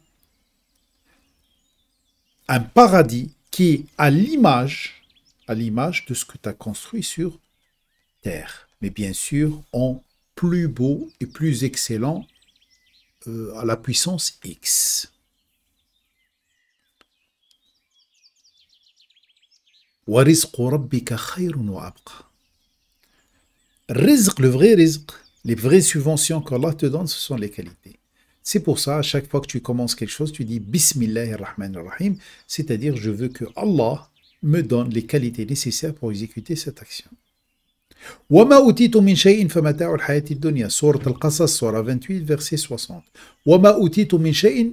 un paradis qui est à l'image, à l'image de ce que tu as construit sur terre. Mais bien sûr, en plus beau et plus excellent euh, à la puissance X. وَرِزْقُ رَبِّكَ خَيْرٌ وَأَبْقَى Rizq, le vrai rizq, les vraies subventions qu'Allah te donne, ce sont les qualités. C'est pour ça, à chaque fois que tu commences quelque chose, tu dis Bismillah ar-Rahman ar-Rahim, c'est-à-dire je veux que Allah me donne les qualités nécessaires pour exécuter cette action. وما أوتيتم من شيء فمتاع الحياة الدنيا سورة القصص سورة 28 verset 60 وما min shayin شيء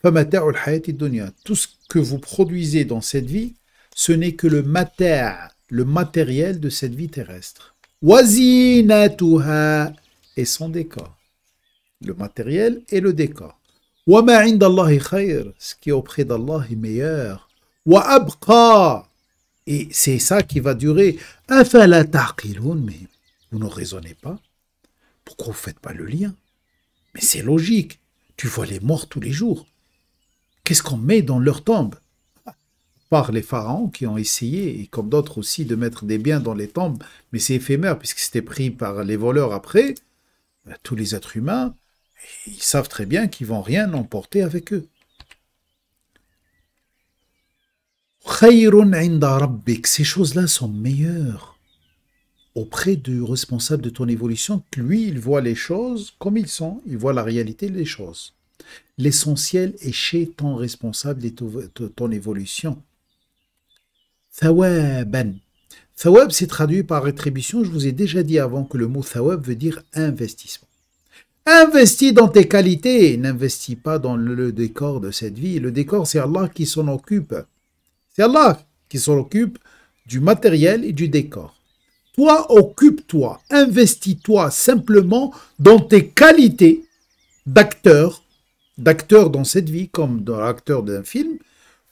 فمتاع الحياة dunya. tout ce que vous produisez dans cette vie ce n'est que le mater, le matériel de cette vie terrestre. Wazinatuha et son décor. Le matériel et le décor. Wama ce qui est auprès d'Allah est meilleur. Wa abqa, et c'est ça qui va durer. Afala taqilun, mais vous ne raisonnez pas. Pourquoi vous ne faites pas le lien Mais c'est logique. Tu vois les morts tous les jours. Qu'est-ce qu'on met dans leur tombe par les pharaons qui ont essayé, et comme d'autres aussi, de mettre des biens dans les tombes, mais c'est éphémère puisque c'était pris par les voleurs après, euh, tous les êtres humains, ils savent très bien qu'ils vont rien emporter avec eux. Ces choses-là sont meilleures auprès du responsable de ton évolution, lui, il voit les choses comme ils sont, il voit la réalité des choses. L'essentiel est chez ton responsable de ton évolution. Thawaban. Thawab, c'est traduit par rétribution. Je vous ai déjà dit avant que le mot thawab veut dire investissement. Investis dans tes qualités, n'investis pas dans le décor de cette vie. Le décor, c'est Allah qui s'en occupe. C'est Allah qui s'en occupe du matériel et du décor. Toi, occupe-toi, investis-toi simplement dans tes qualités d'acteur, d'acteur dans cette vie comme dans l'acteur d'un film,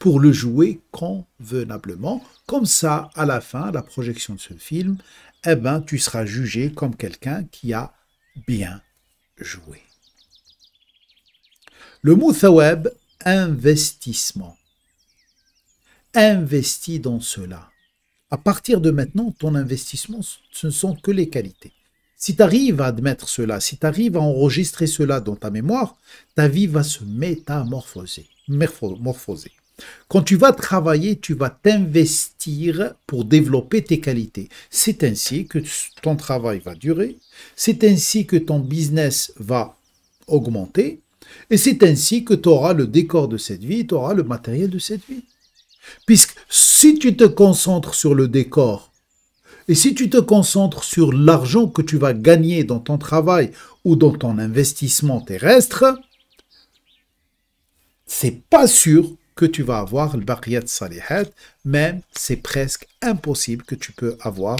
pour le jouer convenablement. Comme ça, à la fin, la projection de ce film, eh ben, tu seras jugé comme quelqu'un qui a bien joué. Le mot thawab, investissement. Investis dans cela. À partir de maintenant, ton investissement, ce ne sont que les qualités. Si tu arrives à admettre cela, si tu arrives à enregistrer cela dans ta mémoire, ta vie va se métamorphoser. Quand tu vas travailler, tu vas t'investir pour développer tes qualités. C'est ainsi que ton travail va durer, c'est ainsi que ton business va augmenter, et c'est ainsi que tu auras le décor de cette vie, tu auras le matériel de cette vie. Puisque si tu te concentres sur le décor, et si tu te concentres sur l'argent que tu vas gagner dans ton travail ou dans ton investissement terrestre, c'est pas sûr que tu vas avoir le baqiyat salihat, même c'est presque impossible que tu peux avoir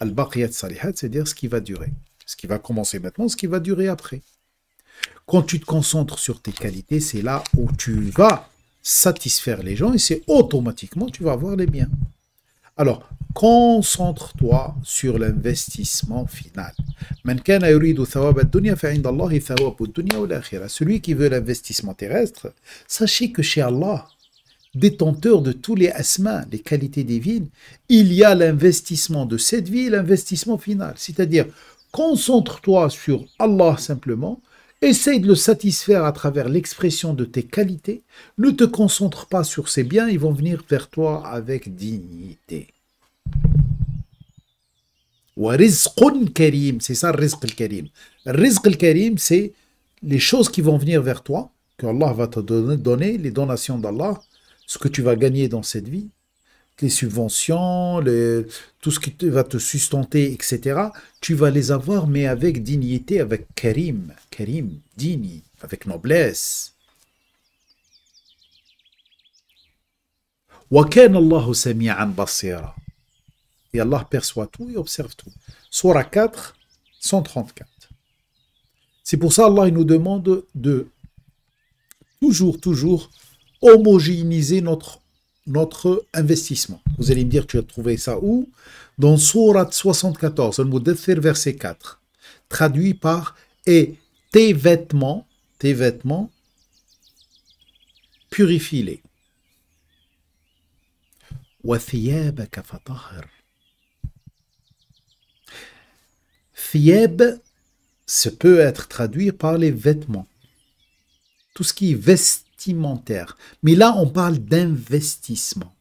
le baqiyat salihat, c'est-à-dire ce qui va durer. Ce qui va commencer maintenant, ce qui va durer après. Quand tu te concentres sur tes qualités, c'est là où tu vas satisfaire les gens et c'est automatiquement tu vas avoir les biens. Alors, concentre-toi sur l'investissement final. Celui qui veut l'investissement terrestre, sachez que chez Allah, détenteur de tous les asma, les qualités divines, il y a l'investissement de cette vie, l'investissement final. C'est-à-dire, concentre-toi sur Allah simplement, essaye de le satisfaire à travers l'expression de tes qualités, ne te concentre pas sur ses biens, ils vont venir vers toi avec dignité. Karim, c'est ça, Rizq al-Karim. Rizq karim c'est les choses qui vont venir vers toi, que Allah va te donner, les donations d'Allah, ce que tu vas gagner dans cette vie, les subventions, tout ce qui va te sustenter, etc., tu vas les avoir, mais avec dignité, avec karim, karim, digne, avec noblesse. Et Allah perçoit tout et observe tout. Surah 4, 134. C'est pour ça Allah il nous demande de toujours, toujours homogénéiser notre, notre investissement. Vous allez me dire, tu as trouvé ça où Dans Surat 74, mot d'Ether, verset 4, traduit par Et tes vêtements, tes vêtements, purifie-les. Thieb se peut être traduit par les vêtements. Tout ce qui est veste mais là, on parle d'investissement.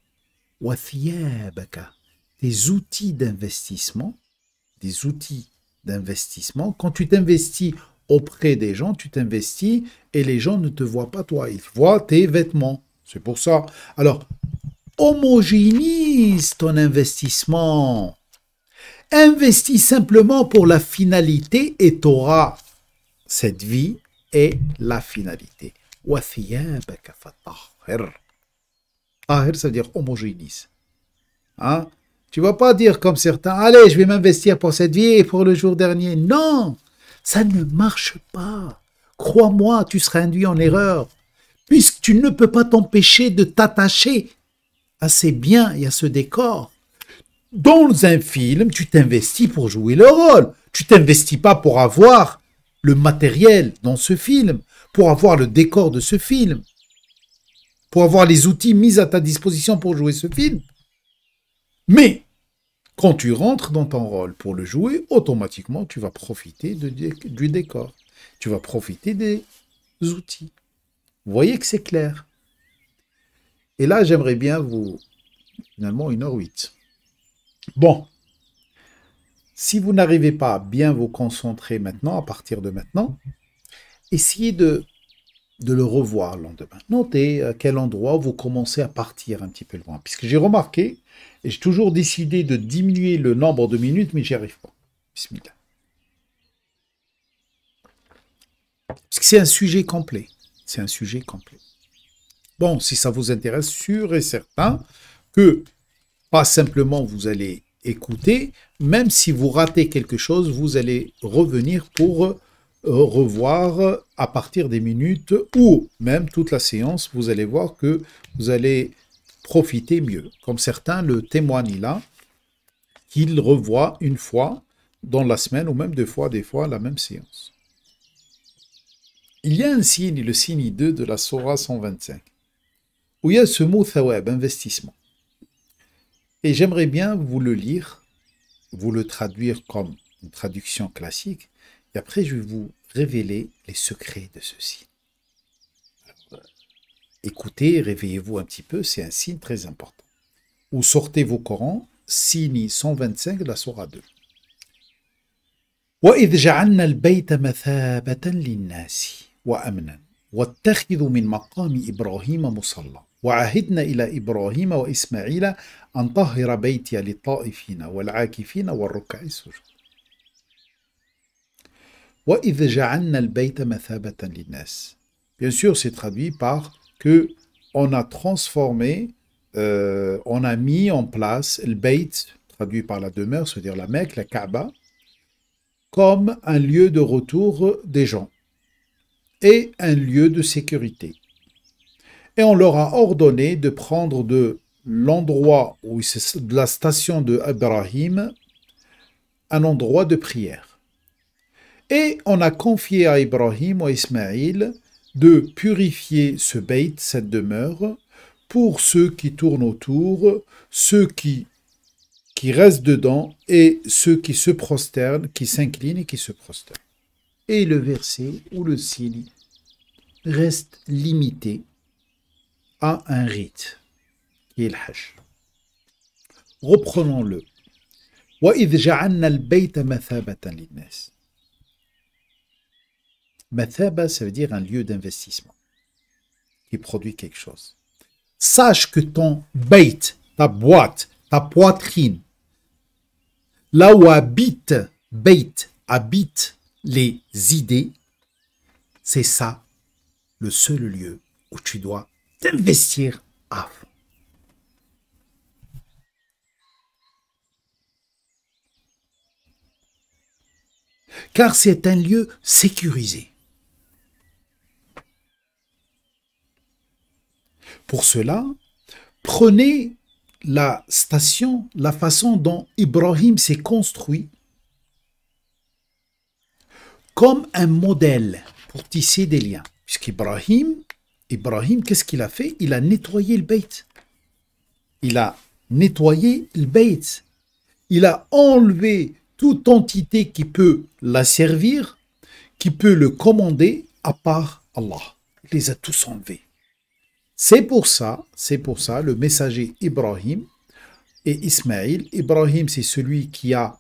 Des outils d'investissement. Des outils d'investissement. Quand tu t'investis auprès des gens, tu t'investis et les gens ne te voient pas toi. Ils voient tes vêtements. C'est pour ça. Alors, homogénise ton investissement. Investis simplement pour la finalité et tu auras cette vie et la finalité. وثيابك فطهر طاهر ça veut dire homogénise hein tu vas pas dire comme certains allez je vais m'investir pour cette vie et pour le jour dernier non ça ne marche pas crois-moi tu seras induit en erreur puisque tu ne peux pas t'empêcher de t'attacher à ces biens et à ce décor dans un film, tu t'investis pour jouer le rôle. Tu t'investis pas pour avoir le matériel dans ce film pour avoir le décor de ce film, pour avoir les outils mis à ta disposition pour jouer ce film. Mais quand tu rentres dans ton rôle pour le jouer, automatiquement, tu vas profiter du décor. Tu vas profiter des outils. Vous voyez que c'est clair. Et là, j'aimerais bien vous... Finalement, une heure huit. Bon. Si vous n'arrivez pas à bien vous concentrer maintenant, à partir de maintenant, essayez de, de le revoir le lendemain. Notez à quel endroit vous commencez à partir un petit peu loin. Puisque j'ai remarqué, et j'ai toujours décidé de diminuer le nombre de minutes, mais j'y arrive pas. Bismillah. que c'est un sujet complet. C'est un sujet complet. Bon, si ça vous intéresse, sûr et certain que pas simplement vous allez écouter, même si vous ratez quelque chose, vous allez revenir pour euh, revoir à partir des minutes ou même toute la séance, vous allez voir que vous allez profiter mieux. Comme certains le témoignent là, qu'ils revoient une fois dans la semaine ou même deux fois, des fois, la même séance. Il y a un signe, le signe 2 de la Sora 125, où il y a ce mot thaweb, investissement. Et j'aimerais bien vous le lire, vous le traduire comme une traduction classique, et après je vais vous révéler les secrets de ceci. Écoutez, réveillez-vous un petit peu, c'est un signe très important. Ou sortez vos Corans, signe 125 de la Sora 2. وإذ جعلنا البيت مثابة للناس وأمنا واتخذوا من مقام إبراهيم مصلى وعهدنا إلى إبراهيم وإسماعيل أن طهر بيتي للطائفين والعاكفين والركع السجود Bien sûr, c'est traduit par que on a transformé, euh, on a mis en place le Beit, traduit par la demeure, c'est-à-dire la Mecque, la Kaaba, comme un lieu de retour des gens et un lieu de sécurité. Et on leur a ordonné de prendre de l'endroit où de la station de Abraham un endroit de prière. Et on a confié à Ibrahim ou Ismaïl de purifier ce beit, cette demeure, pour ceux qui tournent autour, ceux qui, qui restent dedans et ceux qui se prosternent, qui s'inclinent et qui se prosternent. Et le verset ou le signe reste limité à un rite, il est Reprenons-le. Mathaba, ça veut dire un lieu d'investissement qui produit quelque chose. Sache que ton bait, ta boîte, ta poitrine, là où habite, habite les idées, c'est ça le seul lieu où tu dois t'investir à Car c'est un lieu sécurisé. Pour cela, prenez la station, la façon dont Ibrahim s'est construit comme un modèle pour tisser des liens. Puisqu'Ibrahim, Ibrahim, qu'est-ce qu'il a fait Il a nettoyé le bait. Il a nettoyé le bait. Il a enlevé toute entité qui peut la servir, qui peut le commander, à part Allah. Il les a tous enlevés. C'est pour ça, c'est pour ça, le messager Ibrahim et Ismaël. Ibrahim, c'est celui qui a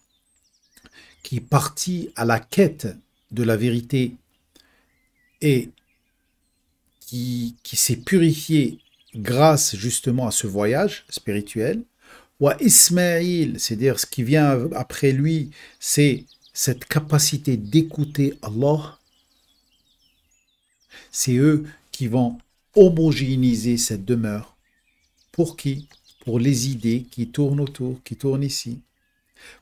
qui est parti à la quête de la vérité et qui, s'est purifié grâce justement à ce voyage spirituel. Ou Ismaïl, c'est-à-dire ce qui vient après lui, c'est cette capacité d'écouter Allah. C'est eux qui vont homogénéiser cette demeure. Pour qui Pour les idées qui tournent autour, qui tournent ici.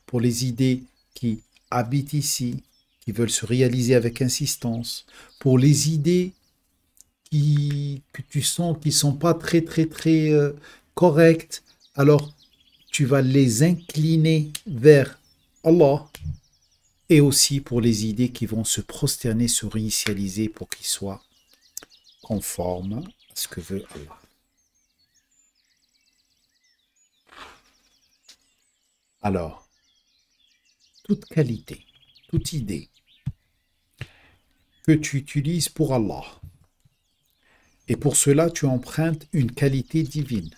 Pour les idées qui habitent ici, qui veulent se réaliser avec insistance. Pour les idées qui, que tu sens qui ne sont pas très, très, très euh, correctes. Alors, tu vas les incliner vers Allah et aussi pour les idées qui vont se prosterner, se réinitialiser pour qu'ils soient conforme à ce que veut Allah. Alors, toute qualité, toute idée que tu utilises pour Allah, et pour cela tu empruntes une qualité divine,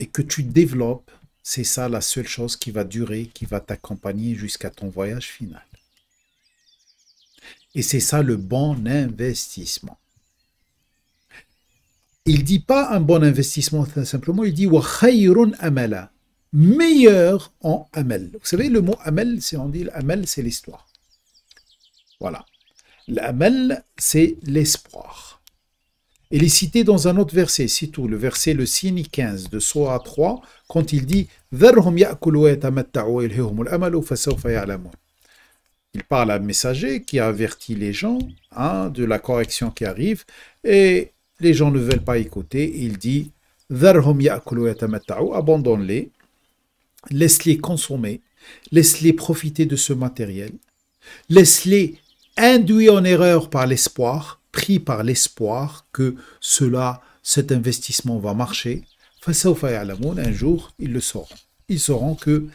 et que tu développes, c'est ça la seule chose qui va durer, qui va t'accompagner jusqu'à ton voyage final. Et c'est ça le bon investissement. Il dit pas un bon investissement simplement, il dit wa amala, meilleur en amal. Vous savez, le mot amal, c'est on dit amal, c'est l'histoire. Voilà. L'amal, c'est l'espoir. Il est cité dans un autre verset, c'est tout, le verset le signe 15 de Soa 3, quand il dit « verhum ya'kulu wa yatamatta'u wa al fa ya'lamun » Il parle à un messager qui avertit les gens hein, de la correction qui arrive et les gens ne veulent pas écouter. Il dit abandonne-les, laisse-les consommer, laisse-les profiter de ce matériel, laisse-les induits en erreur par l'espoir, pris par l'espoir que cela, cet investissement va marcher. Un jour, ils le sauront. Ils sauront que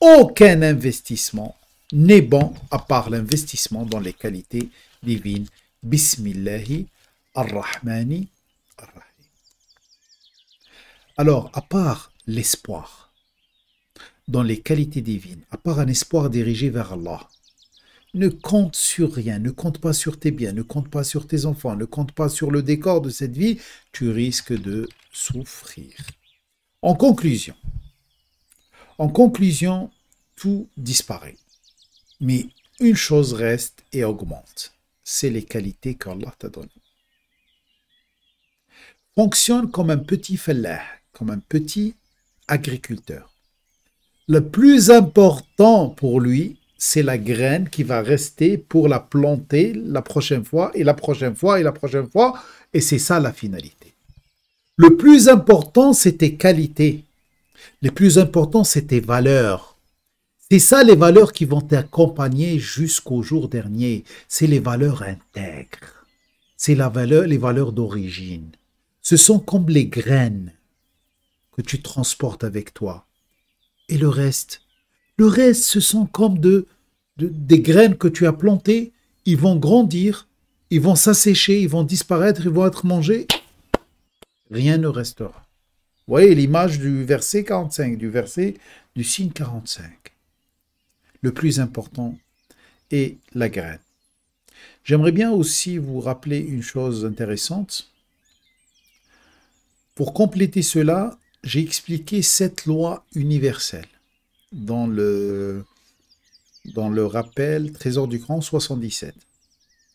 aucun investissement n'est bon à part l'investissement dans les qualités divines. Bismillahi ar-Rahmani ar-Rahim. Alors, à part l'espoir dans les qualités divines, à part un espoir dirigé vers Allah, ne compte sur rien, ne compte pas sur tes biens, ne compte pas sur tes enfants, ne compte pas sur le décor de cette vie, tu risques de souffrir. En conclusion, en conclusion, tout disparaît. Mais une chose reste et augmente, c'est les qualités qu'Allah t'a données. Fonctionne comme un petit fellah, comme un petit agriculteur. Le plus important pour lui, c'est la graine qui va rester pour la planter la prochaine fois et la prochaine fois et la prochaine fois. Et c'est ça la finalité. Le plus important, c'était qualité. Le plus important, c'était valeur. C'est ça les valeurs qui vont t'accompagner jusqu'au jour dernier. C'est les valeurs intègres. C'est la valeur, les valeurs d'origine. Ce sont comme les graines que tu transportes avec toi. Et le reste, le reste, ce sont comme de, des graines que tu as plantées. Ils vont grandir, ils vont s'assécher, ils vont disparaître, ils vont être mangés. Rien ne restera. Vous voyez l'image du verset 45, du verset du signe 45 le plus important est la graine. J'aimerais bien aussi vous rappeler une chose intéressante. Pour compléter cela, j'ai expliqué cette loi universelle dans le, dans le rappel Trésor du Grand 77.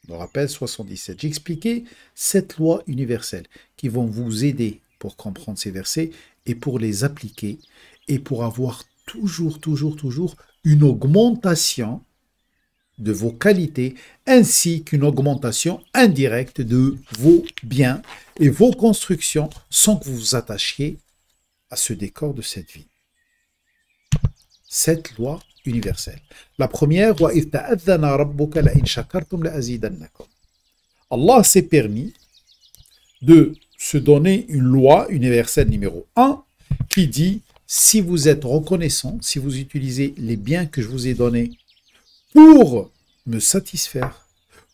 le rappel 77, j'ai expliqué cette loi universelle qui vont vous aider pour comprendre ces versets et pour les appliquer et pour avoir toujours, toujours, toujours une augmentation de vos qualités ainsi qu'une augmentation indirecte de vos biens et vos constructions sans que vous vous attachiez à ce décor de cette vie. Cette loi universelle. La première, Allah s'est permis de se donner une loi universelle numéro 1 qui dit si vous êtes reconnaissant, si vous utilisez les biens que je vous ai donnés pour me satisfaire,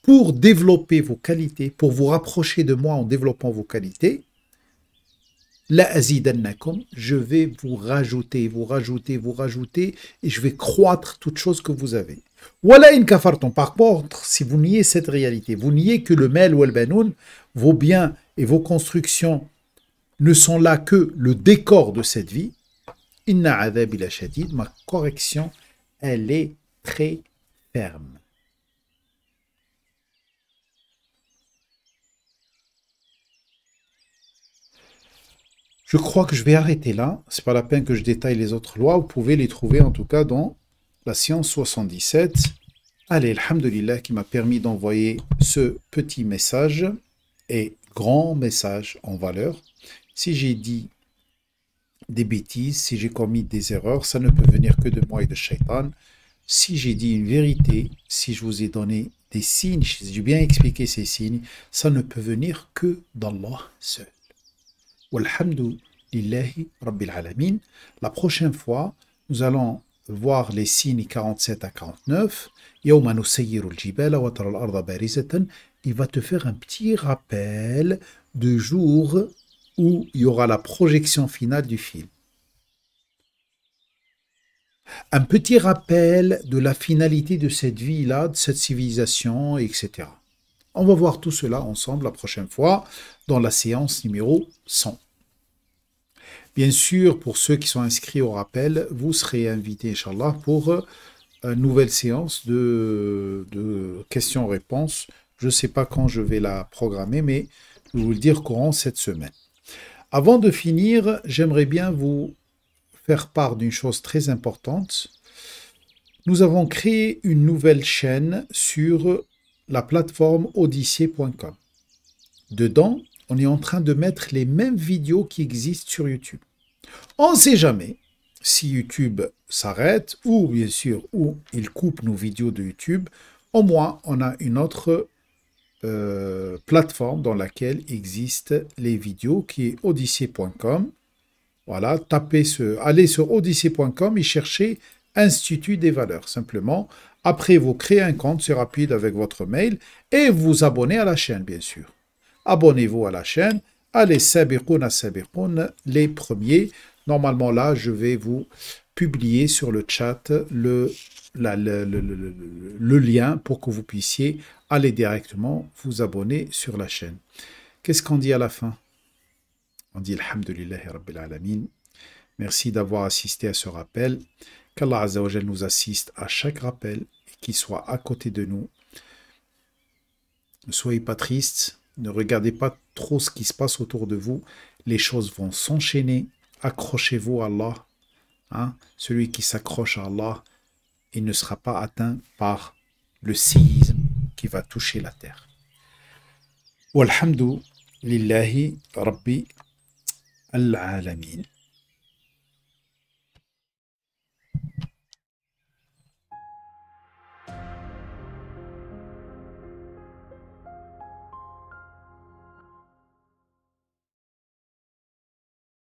pour développer vos qualités, pour vous rapprocher de moi en développant vos qualités, la azidannakum, je vais vous rajouter, vous rajouter, vous rajouter, et je vais croître toute chose que vous avez. Voilà une kafarton. Par contre, si vous niez cette réalité, vous niez que le mel ou le benoun, vos biens et vos constructions ne sont là que le décor de cette vie, Inna ma correction, elle est très ferme. Je crois que je vais arrêter là. C'est pas la peine que je détaille les autres lois. Vous pouvez les trouver en tout cas dans la science 77. Allez, Alhamdulillah qui m'a permis d'envoyer ce petit message et grand message en valeur. Si j'ai dit des bêtises, si j'ai commis des erreurs, ça ne peut venir que de moi et de Shaitan. Si j'ai dit une vérité, si je vous ai donné des signes, si j'ai bien expliqué ces signes, ça ne peut venir que d'Allah seul. Walhamdulillahi Rabbil Alamin. La prochaine fois, nous allons voir les signes 47 à 49. Il va te faire un petit rappel de jours où il y aura la projection finale du film. Un petit rappel de la finalité de cette vie-là, de cette civilisation, etc. On va voir tout cela ensemble la prochaine fois dans la séance numéro 100. Bien sûr, pour ceux qui sont inscrits au rappel, vous serez invités, Inch'Allah, pour euh, une nouvelle séance de, de questions-réponses. Je ne sais pas quand je vais la programmer, mais je vais vous le dire courant cette semaine. Avant de finir, j'aimerais bien vous faire part d'une chose très importante. Nous avons créé une nouvelle chaîne sur la plateforme odyssée.com. Dedans, on est en train de mettre les mêmes vidéos qui existent sur YouTube. On ne sait jamais si YouTube s'arrête ou bien sûr où il coupe nos vidéos de YouTube. Au moins, on a une autre euh, plateforme dans laquelle existent les vidéos, qui est odyssey.com. Voilà, tapez ce, allez sur odyssey.com et cherchez Institut des valeurs. Simplement, après, vous créez un compte, c'est rapide avec votre mail et vous abonnez à la chaîne, bien sûr. Abonnez-vous à la chaîne. Allez, à sabiqoun, les premiers. Normalement, là, je vais vous publier sur le chat le, le, le, lien pour que vous puissiez allez directement vous abonner sur la chaîne. Qu'est-ce qu'on dit à la fin On dit Alhamdulillahi Rabbil Alameen. Merci d'avoir assisté à ce rappel. Qu'Allah Azzawajal nous assiste à chaque rappel et qu'il soit à côté de nous. Ne soyez pas tristes, ne regardez pas trop ce qui se passe autour de vous. Les choses vont s'enchaîner. Accrochez-vous à Allah. Hein. Celui qui s'accroche à Allah, il ne sera pas atteint par le séisme. qui va toucher la terre. Walhamdu lillahi rabbi al-alamin.